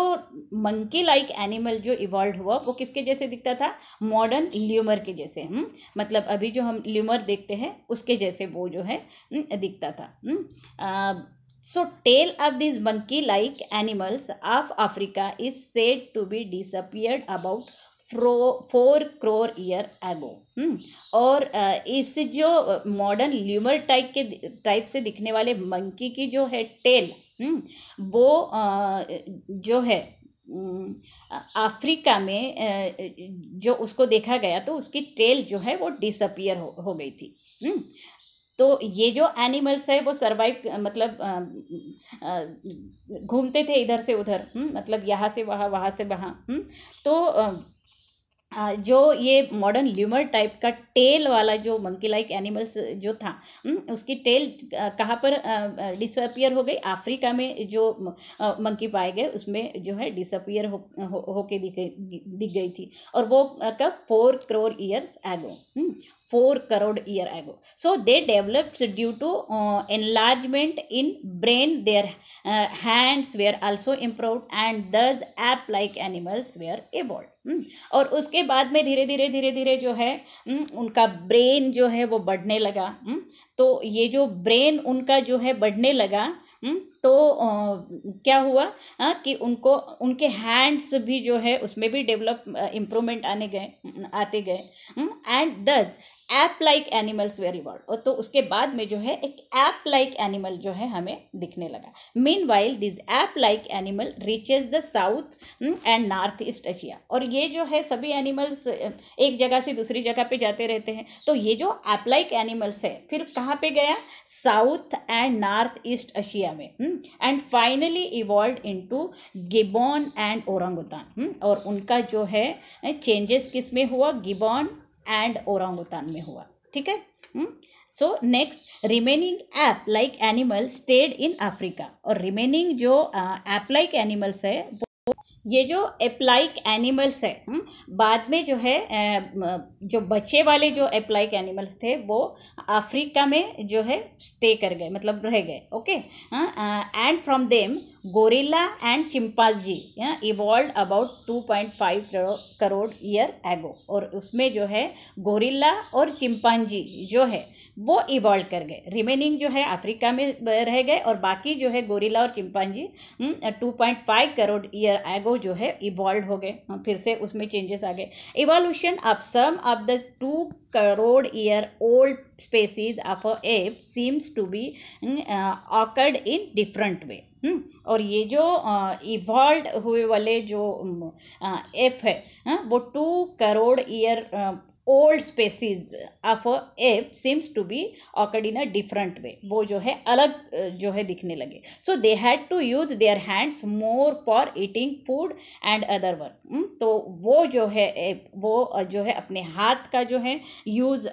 मंकी लाइक एनिमल जो इवॉल्व हुआ वो किसके जैसे दिखता था मॉडर्न ल्यूमर के जैसे हम hmm. मतलब अभी जो हम ल्यूमर देखते हैं उसके जैसे वो जो है hmm, दिखता था so tail of this monkey like animals of Africa is said to be disappeared about four crore year ago और uh, इस जो मॉडर्न ल्यूमर टाइप के टाइप से दिखने वाले मंकी की जो है टेल hmm, वो uh, जो है hmm, अफ्रीका में uh, जो उसको देखा गया तो उसकी टेल जो है वो डिसअपियर हो, हो गई थी hmm. तो ये जो एनिमल्स है वो सरवाइव मतलब घूमते थे इधर से उधर मतलब यहाँ से वहाँ वहाँ से वहाँ तो जो ये मॉडर्न ल्यूमर टाइप का टेल वाला जो मंकी लाइक एनिमल्स जो था हम्म, उसकी टेल कहाँ पर डिसअपियर हो गई अफ्रीका में जो मंकी पाए गए उसमें जो है डिसअपियर हो होके हो दिख गई दिख गई थी और वो कब four crore year ago four crore year ago so they develops due to enlargement in brain their hands were also improve and this ape like animals were evolved और उसके बाद में धीरे धीरे धीरे धीरे जो है hmm, उनका ब्रेन जो है वो बढ़ने लगा hmm. तो ये जो ब्रेन उनका जो है बढ़ने लगा hmm, तो क्या हुआ आ, हाँ, कि उनको उनके हैंड्स भी जो है उसमें भी डेवलप इम्प्रूवमेंट आने गए आते गए and this ape like animals very reward तो उसके बाद में जो है एक ऐप लाइक एनिमल जो है हमें दिखने लगा meanwhile this ape like animal reaches the south and north east Asia और ये जो है सभी एनिमल्स एक जगह से दूसरी जगह पे जाते रहते हैं तो ये जो ऐप लाइक एनिमल्स है फिर कहाँ पे गया south and north east Asia में hmm, and finally evolve into gibbon and orangutan और उनका जो है चेंजेस किस में हुआ गिबॉन एंड औरंगुतान में हुआ ठीक है so next remaining ape like animal stayed in Africa और रिमेनिंग जो ऐप लाइक एनिमल्स है ये जो एप्लाइक एनिमल्स है हुँ? बाद में जो है जो बच्चे वाले जो एप्लाइक एनिमल्स थे वो अफ्रीका में जो है स्टे कर गए मतलब रह गए okay and from them gorilla and chimpanzee evolve about two point five crore year ago और उसमें जो है गोरिल्ला और चिम्पाजी जो है वो इवॉल्व कर गए रिमेनिंग जो है अफ्रीका में रह गए और बाकी जो है गोरिला और chimpanzee two point five crore year ago जो है इवॉल्व हो गए हाँ, फिर से उसमें चेंजेस आ गए evolution of some of the two crore year old species of a ape seems to be awkward in different way और ये जो इवॉल्व हुए वाले जो एफ है हाँ, वो two crore year old species of ape seems to be awkward in a different way वो जो है अलग जो है दिखने लगे so they had to use their hands more for eating food and other work तो वो जो है एप वो जो है अपने हाथ का जो है यूज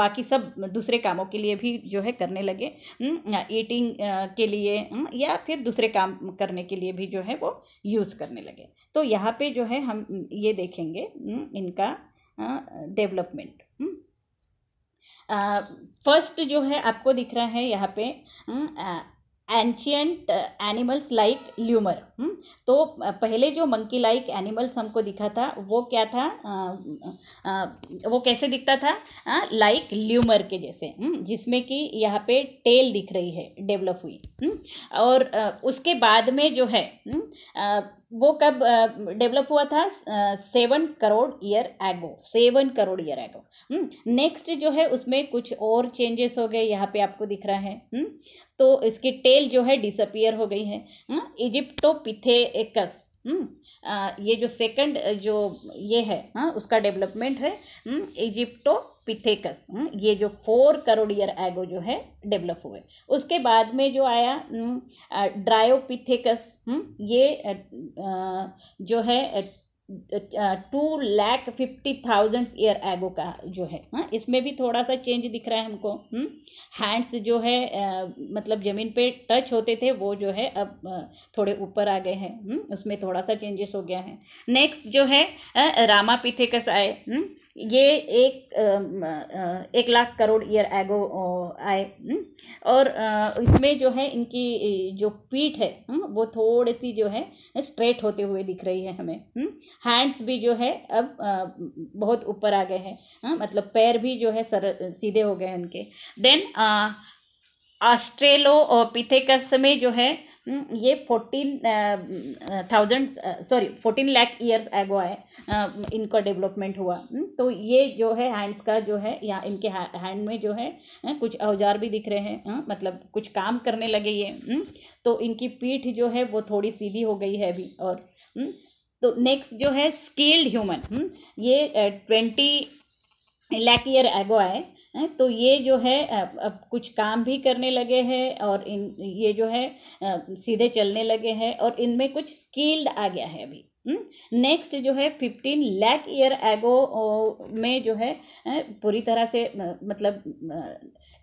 बाकी सब दूसरे कामों के लिए भी जो है करने लगे ईटिंग hmm? के लिए hmm? या फिर दूसरे काम करने के लिए भी जो है वो यूज़ करने लगे तो यहाँ पे जो है हम ये देखेंगे hmm? इनका डेवलपमेंट हाँ, हम्म। फर्स्ट जो है आपको दिख रहा है यहाँ पे एंशियंट एनिमल्स लाइक ल्यूमर हुँ? हम्म, तो पहले जो मंकी लाइक एनिमल्स हमको दिखा था वो क्या था आ, आ, वो कैसे दिखता था लाइक ल्यूमर के जैसे हम्म, जिसमें कि यहाँ पे टेल दिख रही है डेवलप हुई हुँ? हम्म, और आ, उसके बाद में जो है आ, वो कब डेवलप हुआ था seven crore year ago seven crore year ago next जो है उसमें कुछ और चेंजेस हो गए यहाँ पे आपको दिख रहा है हुँ? तो इसकी टेल जो है डिसअपियर हो गई है इजिप्ट तो पिथेकस हम्म, ये जो सेकंड जो ये है हाँ उसका डेवलपमेंट है इजिप्टो हम्म, पिथेकस हम्म, ये जो फोर करोड़ ईयर एगो जो है डेवलप हुए उसके बाद में जो आया ड्रायोपिथेकस ये जो है two lakh fifty thousand year ago का जो है हाँ इसमें भी थोड़ा सा चेंज दिख रहा है हमको हैंड्स हम्म, जो है आ, मतलब ज़मीन पे टच होते थे वो जो है अब थोड़े ऊपर आ गए हैं हम्म, उसमें थोड़ा सा चेंजेस हो गया है नेक्स्ट जो है आ, रामा पिथेकस आए हम्म, ये एक आ, एक लाख करोड़ ईयर एगो आए और इसमें जो है इनकी जो पीठ है वो थोड़ी सी जो है स्ट्रेट होते हुए दिख रही है हमें हैंड्स भी जो है अब बहुत ऊपर आ गए हैं हाँ, मतलब पैर भी जो है सर सीधे हो गए हैं उनके देन ऑस्ट्रेलो पिथेकस में जो है ये fourteen thousand sorry fourteen lakh years ago है इनका डेवलपमेंट हुआ तो ये जो है हैंड्स का जो है या इनके हैंड में जो है कुछ औजार भी दिख रहे हैं हाँ, मतलब कुछ काम करने लगे ये तो इनकी पीठ जो है वो थोड़ी सीधी हो गई है अभी और तो नेक्स्ट जो है स्केल्ड ह्यूमन ये ट्वेंटी लैक ईयर एगो आए तो ये जो है अब कुछ काम भी करने लगे हैं और इन ये जो है सीधे चलने लगे हैं और इनमें कुछ स्किल्ड आ गया है अभी नेक्स्ट हम्म, जो है फिफ्टीन लैक ईयर एगो में जो है पूरी तरह से मतलब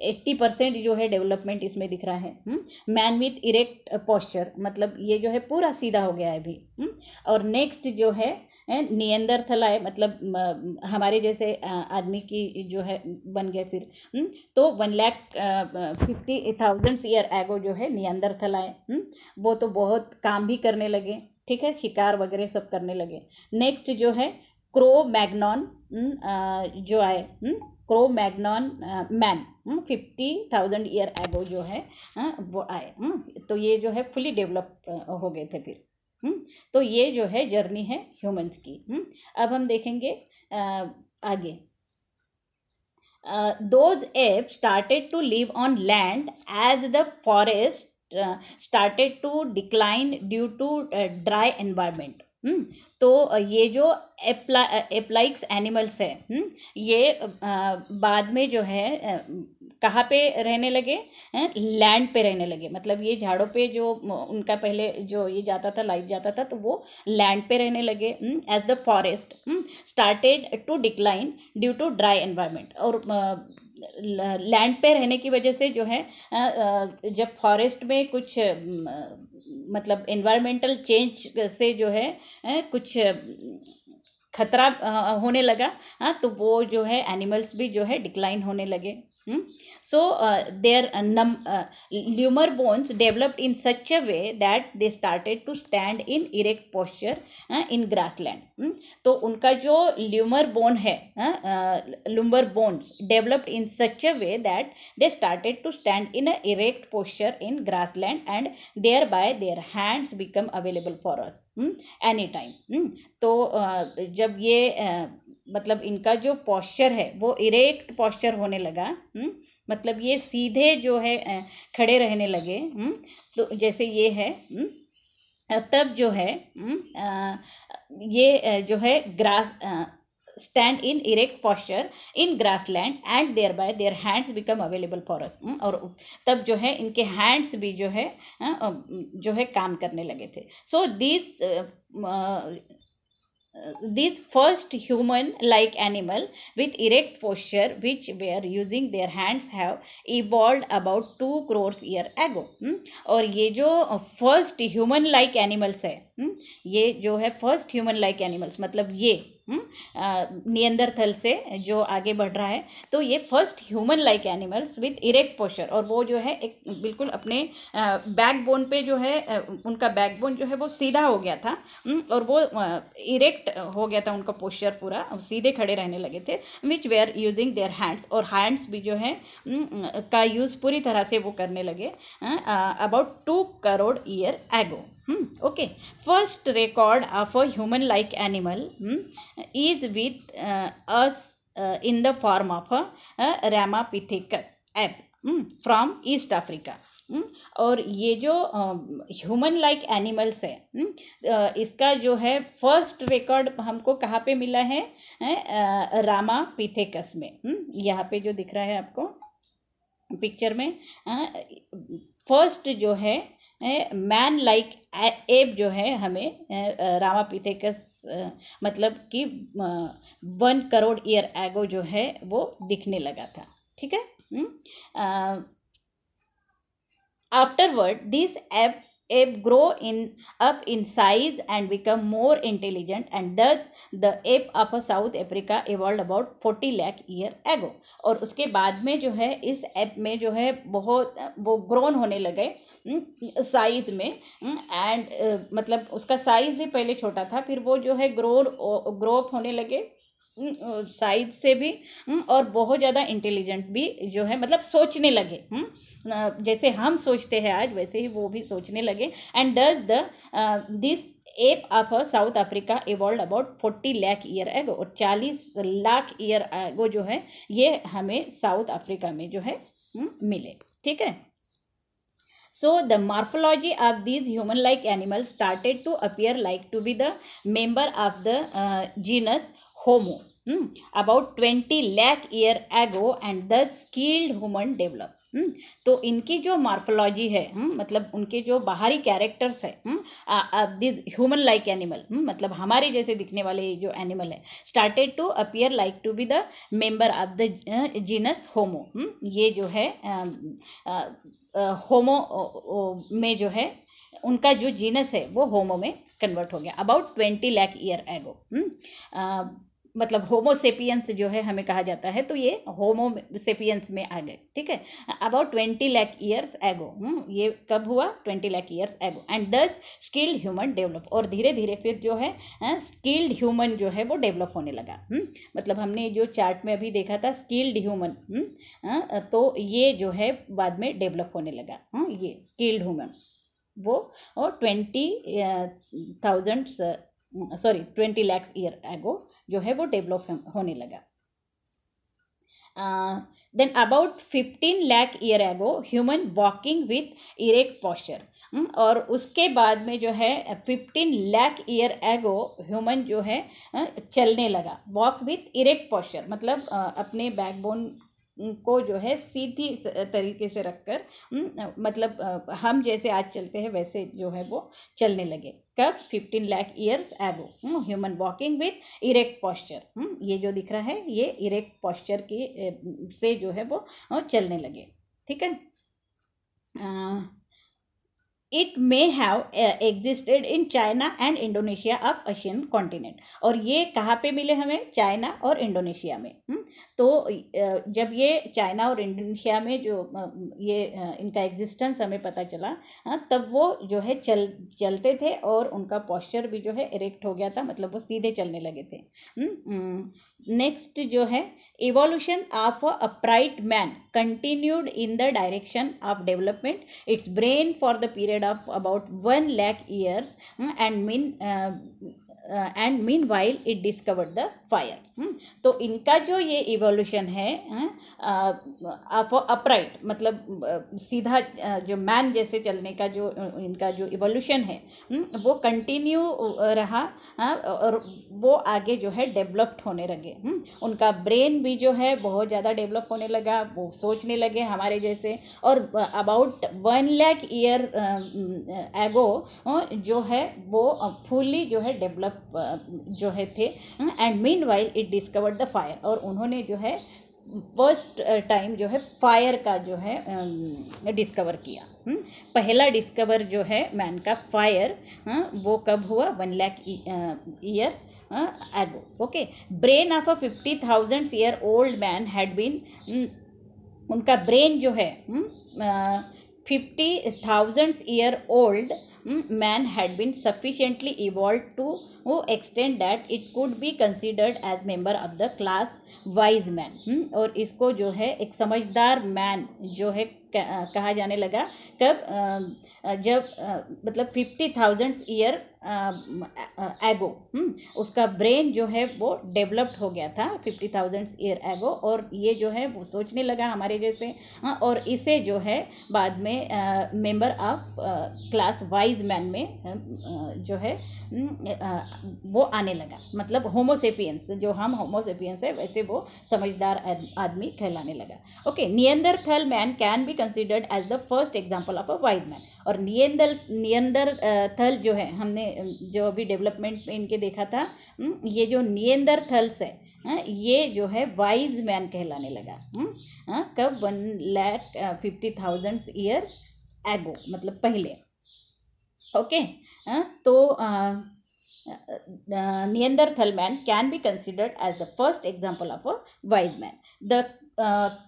एट्टी परसेंट जो है डेवलपमेंट इसमें दिख रहा है मैन विथ इरेक्ट पॉस्चर मतलब ये जो है पूरा सीधा हो गया है अभी हम्म, और नेक्स्ट जो है नियंदर थलाए मतलब हमारे जैसे आदमी की जो है बन गए फिर हम्म, तो one lakh fifty thousands year ago जो है नियंदर थलाए वो तो बहुत काम भी करने लगे ठीक है शिकार वगैरह सब करने लगे नेक्स्ट जो है क्रो हम्म, मैगनॉन जो आए Cro Magnon man fifty thousand year ago जो है वो आए हम्म, तो ये जो है फुली डेवलप हो गए थे फिर हम्म, तो ये जो है जर्नी है ह्यूमंस की अब हम देखेंगे आगे those ape started to live on land as the forest started to decline due to dry environment तो uh, ये जो एप्ला एप्लाइक्स एनिमल्स है ये uh, बाद में जो है uh, कहाँ पे रहने लगे लैंड पे रहने लगे मतलब ये झाड़ों पे जो उनका पहले जो ये जाता था लाइफ जाता था तो वो लैंड पे रहने लगे as the forest started to decline due to dry environment और लैंड पे रहने की वजह से जो है जब फॉरेस्ट में कुछ मतलब इन्वायरमेंटल चेंज से जो है कुछ खतरा होने लगा हाँ तो वो जो है एनिमल्स भी जो है डिक्लाइन होने लगे so their numb lemur bones developed in such a way that they started to stand in erect posture in grassland तो उनका जो ल्यूमर बोन है lemur bones developed in such a way that they started to stand in a erect posture in grassland and thereby their hands become available for us any time तो uh, जब ये आ, मतलब इनका जो posture है वो erect posture होने लगा हुँ? हम्म, मतलब ये सीधे जो है खड़े रहने लगे हुँ? हम्म, तो जैसे ये है हुँ? हम्म, तब जो है आ, ये जो है grass stand erect posture in grassland and thereby their hands become available for us और तब जो है इनके हैंड्स भी जो है जो है काम करने लगे थे so these this first human like animal with erect posture which were using their hands have evolved about 2 crores year ago हुँ? और ये जो first human like animals है हुँ? ये जो है first human like animals मतलब ये हम्म, नियंदरथल से जो आगे बढ़ रहा है तो ये first human like animals with erect posture और वो जो है एक बिल्कुल अपने बैकबोन पे जो है उनका बैकबोन जो है वो सीधा हो गया था हम्म, और वो इरेक्ट हो गया था उनका पोस्चर पूरा सीधे खड़े रहने लगे थे which we are using their hands और हैंड्स भी जो है हम्म, का यूज़ पूरी तरह से वो करने लगे about two crore year ago okay first record of a human like animal is with us in the form of a a ramapithecus ape from East Africa और ये जो ह्यूमन लाइक एनिमल्स है इसका जो है फर्स्ट रिकॉर्ड हमको कहाँ पे मिला है रामा पिथेकस uh, में hmm. यहाँ पे जो दिख रहा है आपको पिक्चर में फर्स्ट uh, जो है मैन लाइक एब जो है हमें रामापिथेकस मतलब कि वन करोड़ ईयर एगो जो है वो दिखने लगा था ठीक है afterward this ape ape grow in up in size and become more intelligent and thus the ape of south africa evolved about 40 lakh year ago और उसके बाद में जो है इस ऐप में जो है बहुत वो ग्रोन होने लगे साइज में एंड uh, मतलब उसका साइज भी पहले छोटा था फिर वो जो है ग्रो ग्रोअप होने लगे हम्म, साइज से भी हम्म, और बहुत ज़्यादा इंटेलिजेंट भी जो है मतलब सोचने लगे हम्म, जैसे हम सोचते हैं आज वैसे ही वो भी सोचने लगे and does the this ape of South Africa evolved about forty lakh year ago और चालीस लाख ईयर एगो जो है ये हमें साउथ अफ्रीका में जो है मिले ठीक है so the morphology of these human like animal started to appear like to be the member of the genus homo about twenty lakh year ago and the skilled human develop तो इनकी जो morphology है hmm, मतलब उनके जो बाहरी characters है these human like animal मतलब हमारे जैसे दिखने वाले जो एनिमल है started to appear like to be the member of the genus homo ये जो है होमो um, uh, uh, में जो है उनका जो जीनस है वो होमो में कन्वर्ट हो गया about twenty lakh year ago मतलब होमोसेपियंस जो है हमें कहा जाता है तो ये होमोसेपियंस में आ गए ठीक है अबाउट ट्वेंटी लैख ईयर्स एगो ये कब हुआ twenty lakh years ago and this skilled human develop और धीरे धीरे फिर जो है स्किल्ड हाँ, ह्यूमन जो है वो डेवलप होने लगा हुँ? हम्म? मतलब हमने जो चार्ट में अभी देखा था स्किल्ड ह्यूमन हाँ, तो ये जो है बाद में डेवलप होने लगा हुँ? ये स्किल्ड ह्यूमन वो और twenty thousands sorry twenty lakhs year ago जो है वो डेवलप होने लगा then about fifteen lakh year ago human walking with erect posture और उसके बाद में जो है fifteen lakh year ago human जो है चलने लगा वॉक विथ इरेक्ट पॉस्चर मतलब अपने बैकबोन को जो है सीधी तरीके से रखकर मतलब हम जैसे आज चलते हैं वैसे जो है वो चलने लगे कब fifteen lakh years ago human walking with erect posture ये जो दिख रहा है ये इरेक्ट पॉस्चर की से जो है वो चलने लगे ठीक है it may have existed in China and Indonesia of Asian continent और ये कहाँ पे मिले हमें चाइना और इंडोनेशिया में हम्म, तो जब ये चाइना और इंडोनेशिया में जो ये इनका एग्जिस्टेंस हमें पता चला हाँ, तब वो जो है चल चलते थे और उनका पॉस्चर भी जो है इरेक्ट हो गया था मतलब वो सीधे चलने लगे थे नेक्स्ट हम्म, जो है evolution of upright man continued in the direction of development. Its brain for the period of about 1 lakh years mm, and mean uh, and meanwhile it discovered the fire तो इनका जो ये evolution है upright हाँ, uh, मतलब uh, सीधा uh, जो man जैसे चलने का जो इनका जो इवोल्यूशन है hmm, वो कंटिन्यू रहा हाँ, और वो आगे जो है डेवलप्ड होने लगे hmm. उनका ब्रेन भी जो है बहुत ज़्यादा डेवलप होने लगा वो सोचने लगे हमारे जैसे और about one lakh year ago जो है वो फुली जो है डेवलप जो है थे and meanwhile it discovered the fire और उन्होंने जो है फर्स्ट टाइम जो है फायर का जो है डिस्कवर किया हम्म, पहला डिस्कवर जो है मैन का फायर हाँ, वो कब हुआ one lakh year ago okay brain of a fifty thousand year old man had been उनका ब्रेन जो है fifty thousands year old man had been sufficiently evolve to वो extend that it could be considered as member of the class wise man और इसको जो है एक समझदार मैन जो है कहा जाने लगा कब जब मतलब फिफ्टी थाउजेंड्स ईयर एगो हम्म, उसका ब्रेन जो है वो डेवलप्ड हो गया था फिफ्टी थाउजेंड ईयर एगो और ये जो है वो सोचने लगा हमारे जैसे हाँ, और इसे जो है बाद में member of class wise man में जो है हम्म, वो आने लगा मतलब होमोसेपियंस जो हम होमोसेपियंस है वैसे वो समझदार आदमी कहलाने लगा okay Neanderthal man can be considered as the first example of a wise man और नियंदल नियंदर थल जो है हमने जो अभी डेवलपमेंट इनके देखा था ये जो नियंदर थल्स है हाँ, ये जो है वाइज मैन कहलाने लगा हाँ, कब one lakh fifty thousands year ago मतलब पहले ओके हाँ, तो Neanderthal man can be considered as the first example of a wise man the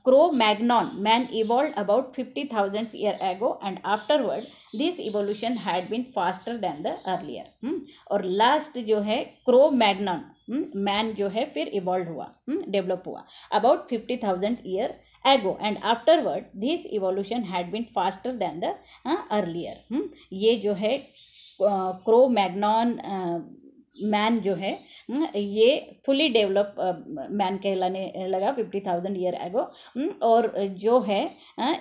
Cro Magnon man evolve about fifty thousand year ago and afterward this evolution had been faster than the earlier और last जो है crow Magnon man जो है फिर evolve हुआ develop hmm, हुआ about fifty thousand year ago and afterward this evolution had been faster than the earlier ये जो है क्रो uh, मैगनॉन मैन जो है ये फुली डेवलप मैन कहलाने लगा फिफ्टी थाउजेंड ईयर एगो और जो है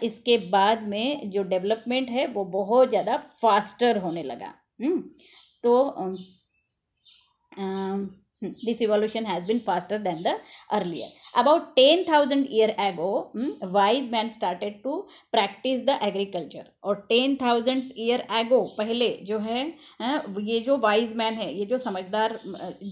इसके बाद में जो डेवलपमेंट है वो बहुत ज़्यादा फास्टर होने लगा तो this evolution has been faster than the earlier about ten thousand year ago wise man started to practise the agriculture और टेन थाउजेंड्स ईयर एगो पहले जो है ये जो वाइज मैन है ये जो समझदार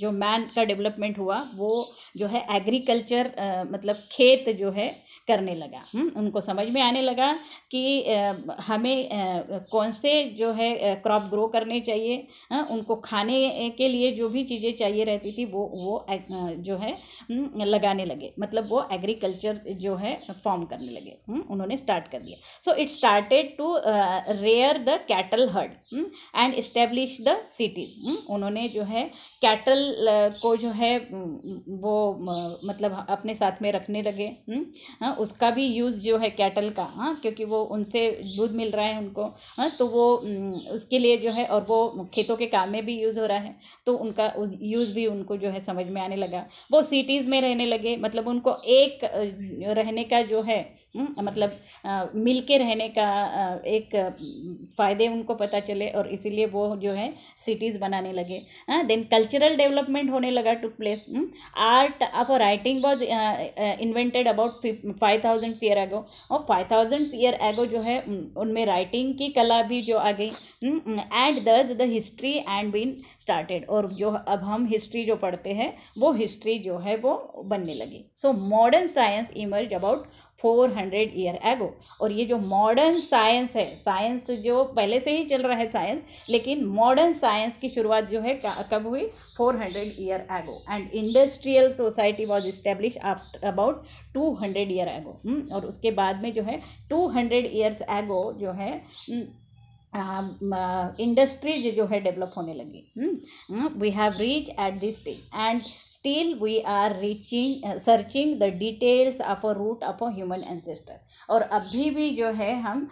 जो मैन का डेवलपमेंट हुआ वो जो है एग्रीकल्चर मतलब खेत जो है करने लगा हुँ? हम्म, उनको समझ में आने लगा कि हमें कौन से जो है क्रॉप ग्रो करने चाहिए हुँ? उनको खाने के लिए जो भी चीज़ें चाहिए रहती थी वो वो जो है हम्म, लगाने लगे मतलब वो एग्रीकल्चर जो है फॉर्म करने लगे हुँ? हम्म, उन्होंने स्टार्ट कर दिया so it started to rear the cattle herd and establish the city उन्होंने जो है कैटल uh, को जो है hmm, वो uh, मतलब अपने साथ में रखने लगे hmm. हाँ उसका भी यूज़ जो है कैटल का हाँ क्योंकि वो उनसे दूध मिल रहा है उनको हाँ तो वो hmm, उसके लिए जो है और वो खेतों के काम में भी यूज़ हो रहा है तो उनका यूज़ भी उनको जो है समझ में आने लगा वो सिटीज़ में रहने लगे मतलब उनको एक uh, रहने का जो है मतलब मिल के रहने का एक फ़ायदे उनको पता चले और इसीलिए वो जो है सिटीज़ बनाने लगे हाँ देन कल्चरल डेवलपमेंट होने लगा to place art of writing was invented about five thousand year ago और फाइव थाउजेंड ईयर एगो जो है उनमें राइटिंग की कला भी जो आ गई एंड दर्ज the history and been started और जो अब हम हिस्ट्री जो पढ़ते हैं वो हिस्ट्री जो है वो बनने लगी so modern science emerge about four hundred year ago और ये जो मॉडर्न साइंस है साइंस जो पहले से ही चल रहा है साइंस लेकिन मॉडर्न साइंस की शुरुआत जो है कब हुई four hundred year ago and industrial society was establish after about two hundred year ago और उसके बाद में जो है टू हंड्रेड ईयर्स एगो जो है हम्म, इंडस्ट्रीज जो है डेवलप होने लगी we have reach at this stage and still we are reaching searching the details of a root of a human ancestor और अभी भी जो है हम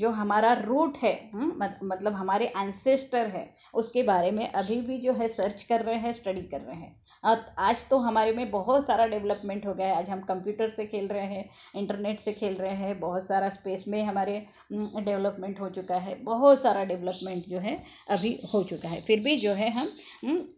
जो हमारा रूट है मतलब हमारे एंसेस्टर है उसके बारे में अभी भी जो है सर्च कर रहे हैं स्टडी कर रहे हैं आज तो हमारे में बहुत सारा डेवलपमेंट हो गया है आज हम कंप्यूटर से खेल रहे हैं इंटरनेट से खेल रहे हैं बहुत सारा स्पेस में हमारे डेवलपमेंट हम्म, हो चुका है बहुत सारा डेवलपमेंट जो है अभी हो चुका है फिर भी जो है हम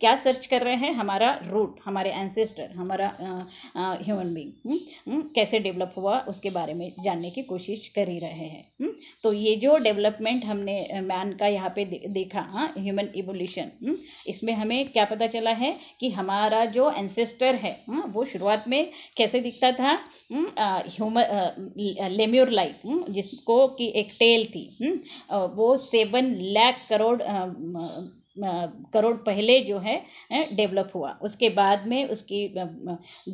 क्या सर्च कर रहे हैं हमारा रूट हमारे एंसेस्टर हमारा ह्यूमन बींग हम्म, कैसे डेवलप हुआ उसके बारे में जानने की कोशिश कर ही रहे हैं हम्म। तो ये जो डेवलपमेंट हमने मैन का यहाँ पे देखा हाँ ह्यूमन इवोल्यूशन इसमें हमें क्या पता चला है कि हमारा जो एंसेस्टर है हम्म, वो शुरुआत में कैसे दिखता था ह्यूमन लेम्योर लाइक जिसको कि एक टेल थी वो वो सेवन लाख करोड़ आ, करोड़ पहले जो है डेवलप हुआ उसके बाद में उसकी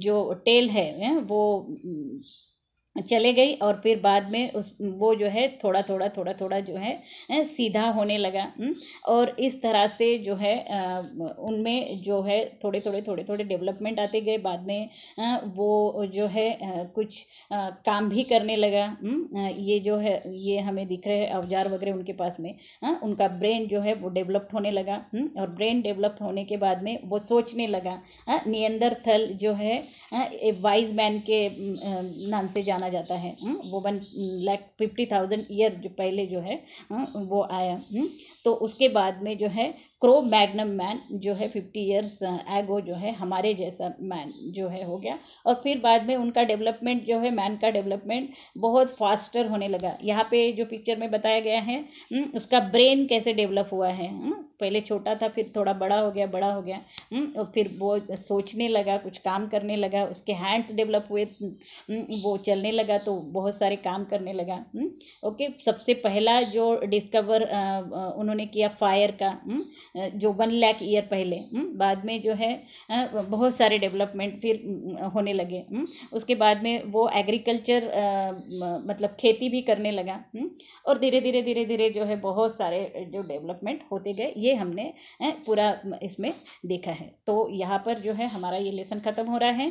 जो टेल है वो चले गई और फिर बाद में उस वो जो है थोड़ा थोड़ा थोड़ा थोड़ा जो है सीधा होने लगा हम्म। और इस तरह से जो है उनमें जो है थोड़े थोड़े थोड़े थोड़े डेवलपमेंट आते गए बाद में वो जो है कुछ काम भी करने लगा हम्म। ये जो है ये हमें दिख रहे हैं औजार वगैरह उनके पास में उनका ब्रेन जो है वो डेवलप्ड होने लगा हम्म। और ब्रेन डेवलप होने के बाद में वो सोचने लगा नियंदर थल जो है वाइज मैन के नाम से जाना कहा जाता है हम्म, वो one lakh fifty thousand year जो पहले जो है हम्म, वो आया हम्म, तो उसके बाद में जो है क्रो मैग्नम मैन जो है फिफ्टी ईयर्स एगो जो है हमारे जैसा मैन जो है हो गया और फिर बाद में उनका डेवलपमेंट जो है मैन का डेवलपमेंट बहुत फास्टर होने लगा यहाँ पे जो पिक्चर में बताया गया है उसका ब्रेन कैसे डेवलप हुआ है पहले छोटा था फिर थोड़ा बड़ा हो गया बड़ा हो गया और फिर वो सोचने लगा कुछ काम करने लगा उसके हैंड्स डेवलप हुए वो चलने लगा तो बहुत सारे काम करने लगा ओके सबसे पहला जो डिस्कवर उन उन्होंने किया फायर का हम्म, जो वन लैक ईयर पहले हम्म, बाद में जो है बहुत सारे डेवलपमेंट फिर होने लगे हम्म, उसके बाद में वो एग्रीकल्चर मतलब खेती भी करने लगा और धीरे धीरे धीरे धीरे जो है बहुत सारे जो डेवलपमेंट होते गए ये हमने पूरा इसमें देखा है तो यहाँ पर जो है हमारा ये लेसन ख़त्म हो रहा है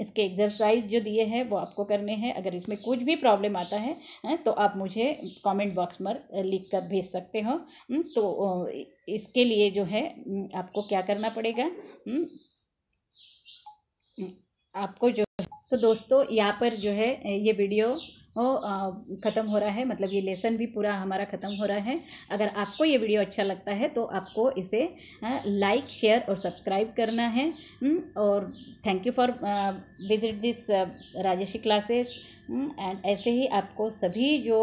इसके एक्सरसाइज जो दिए हैं वो आपको करने हैं अगर इसमें कुछ भी प्रॉब्लम आता है तो आप मुझे कमेंट बॉक्स में लिख कर भेज सकते हो तो इसके लिए जो है आपको क्या करना पड़ेगा आपको जो तो दोस्तों यहाँ पर जो है ये वीडियो ख़त्म हो रहा है मतलब ये लेसन भी पूरा हमारा ख़त्म हो रहा है अगर आपको ये वीडियो अच्छा लगता है तो आपको इसे लाइक शेयर और सब्सक्राइब करना है और thank you for visit this Rajeshi classes and ऐसे ही आपको सभी जो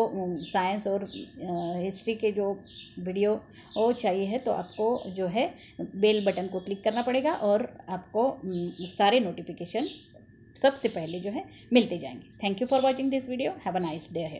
साइंस और हिस्ट्री के जो वीडियो वो चाहिए है तो आपको जो है बेल बटन को क्लिक करना पड़ेगा और आपको सारे नोटिफिकेशन सबसे पहले जो है मिलते जाएंगे thank you for watching this video have a nice day है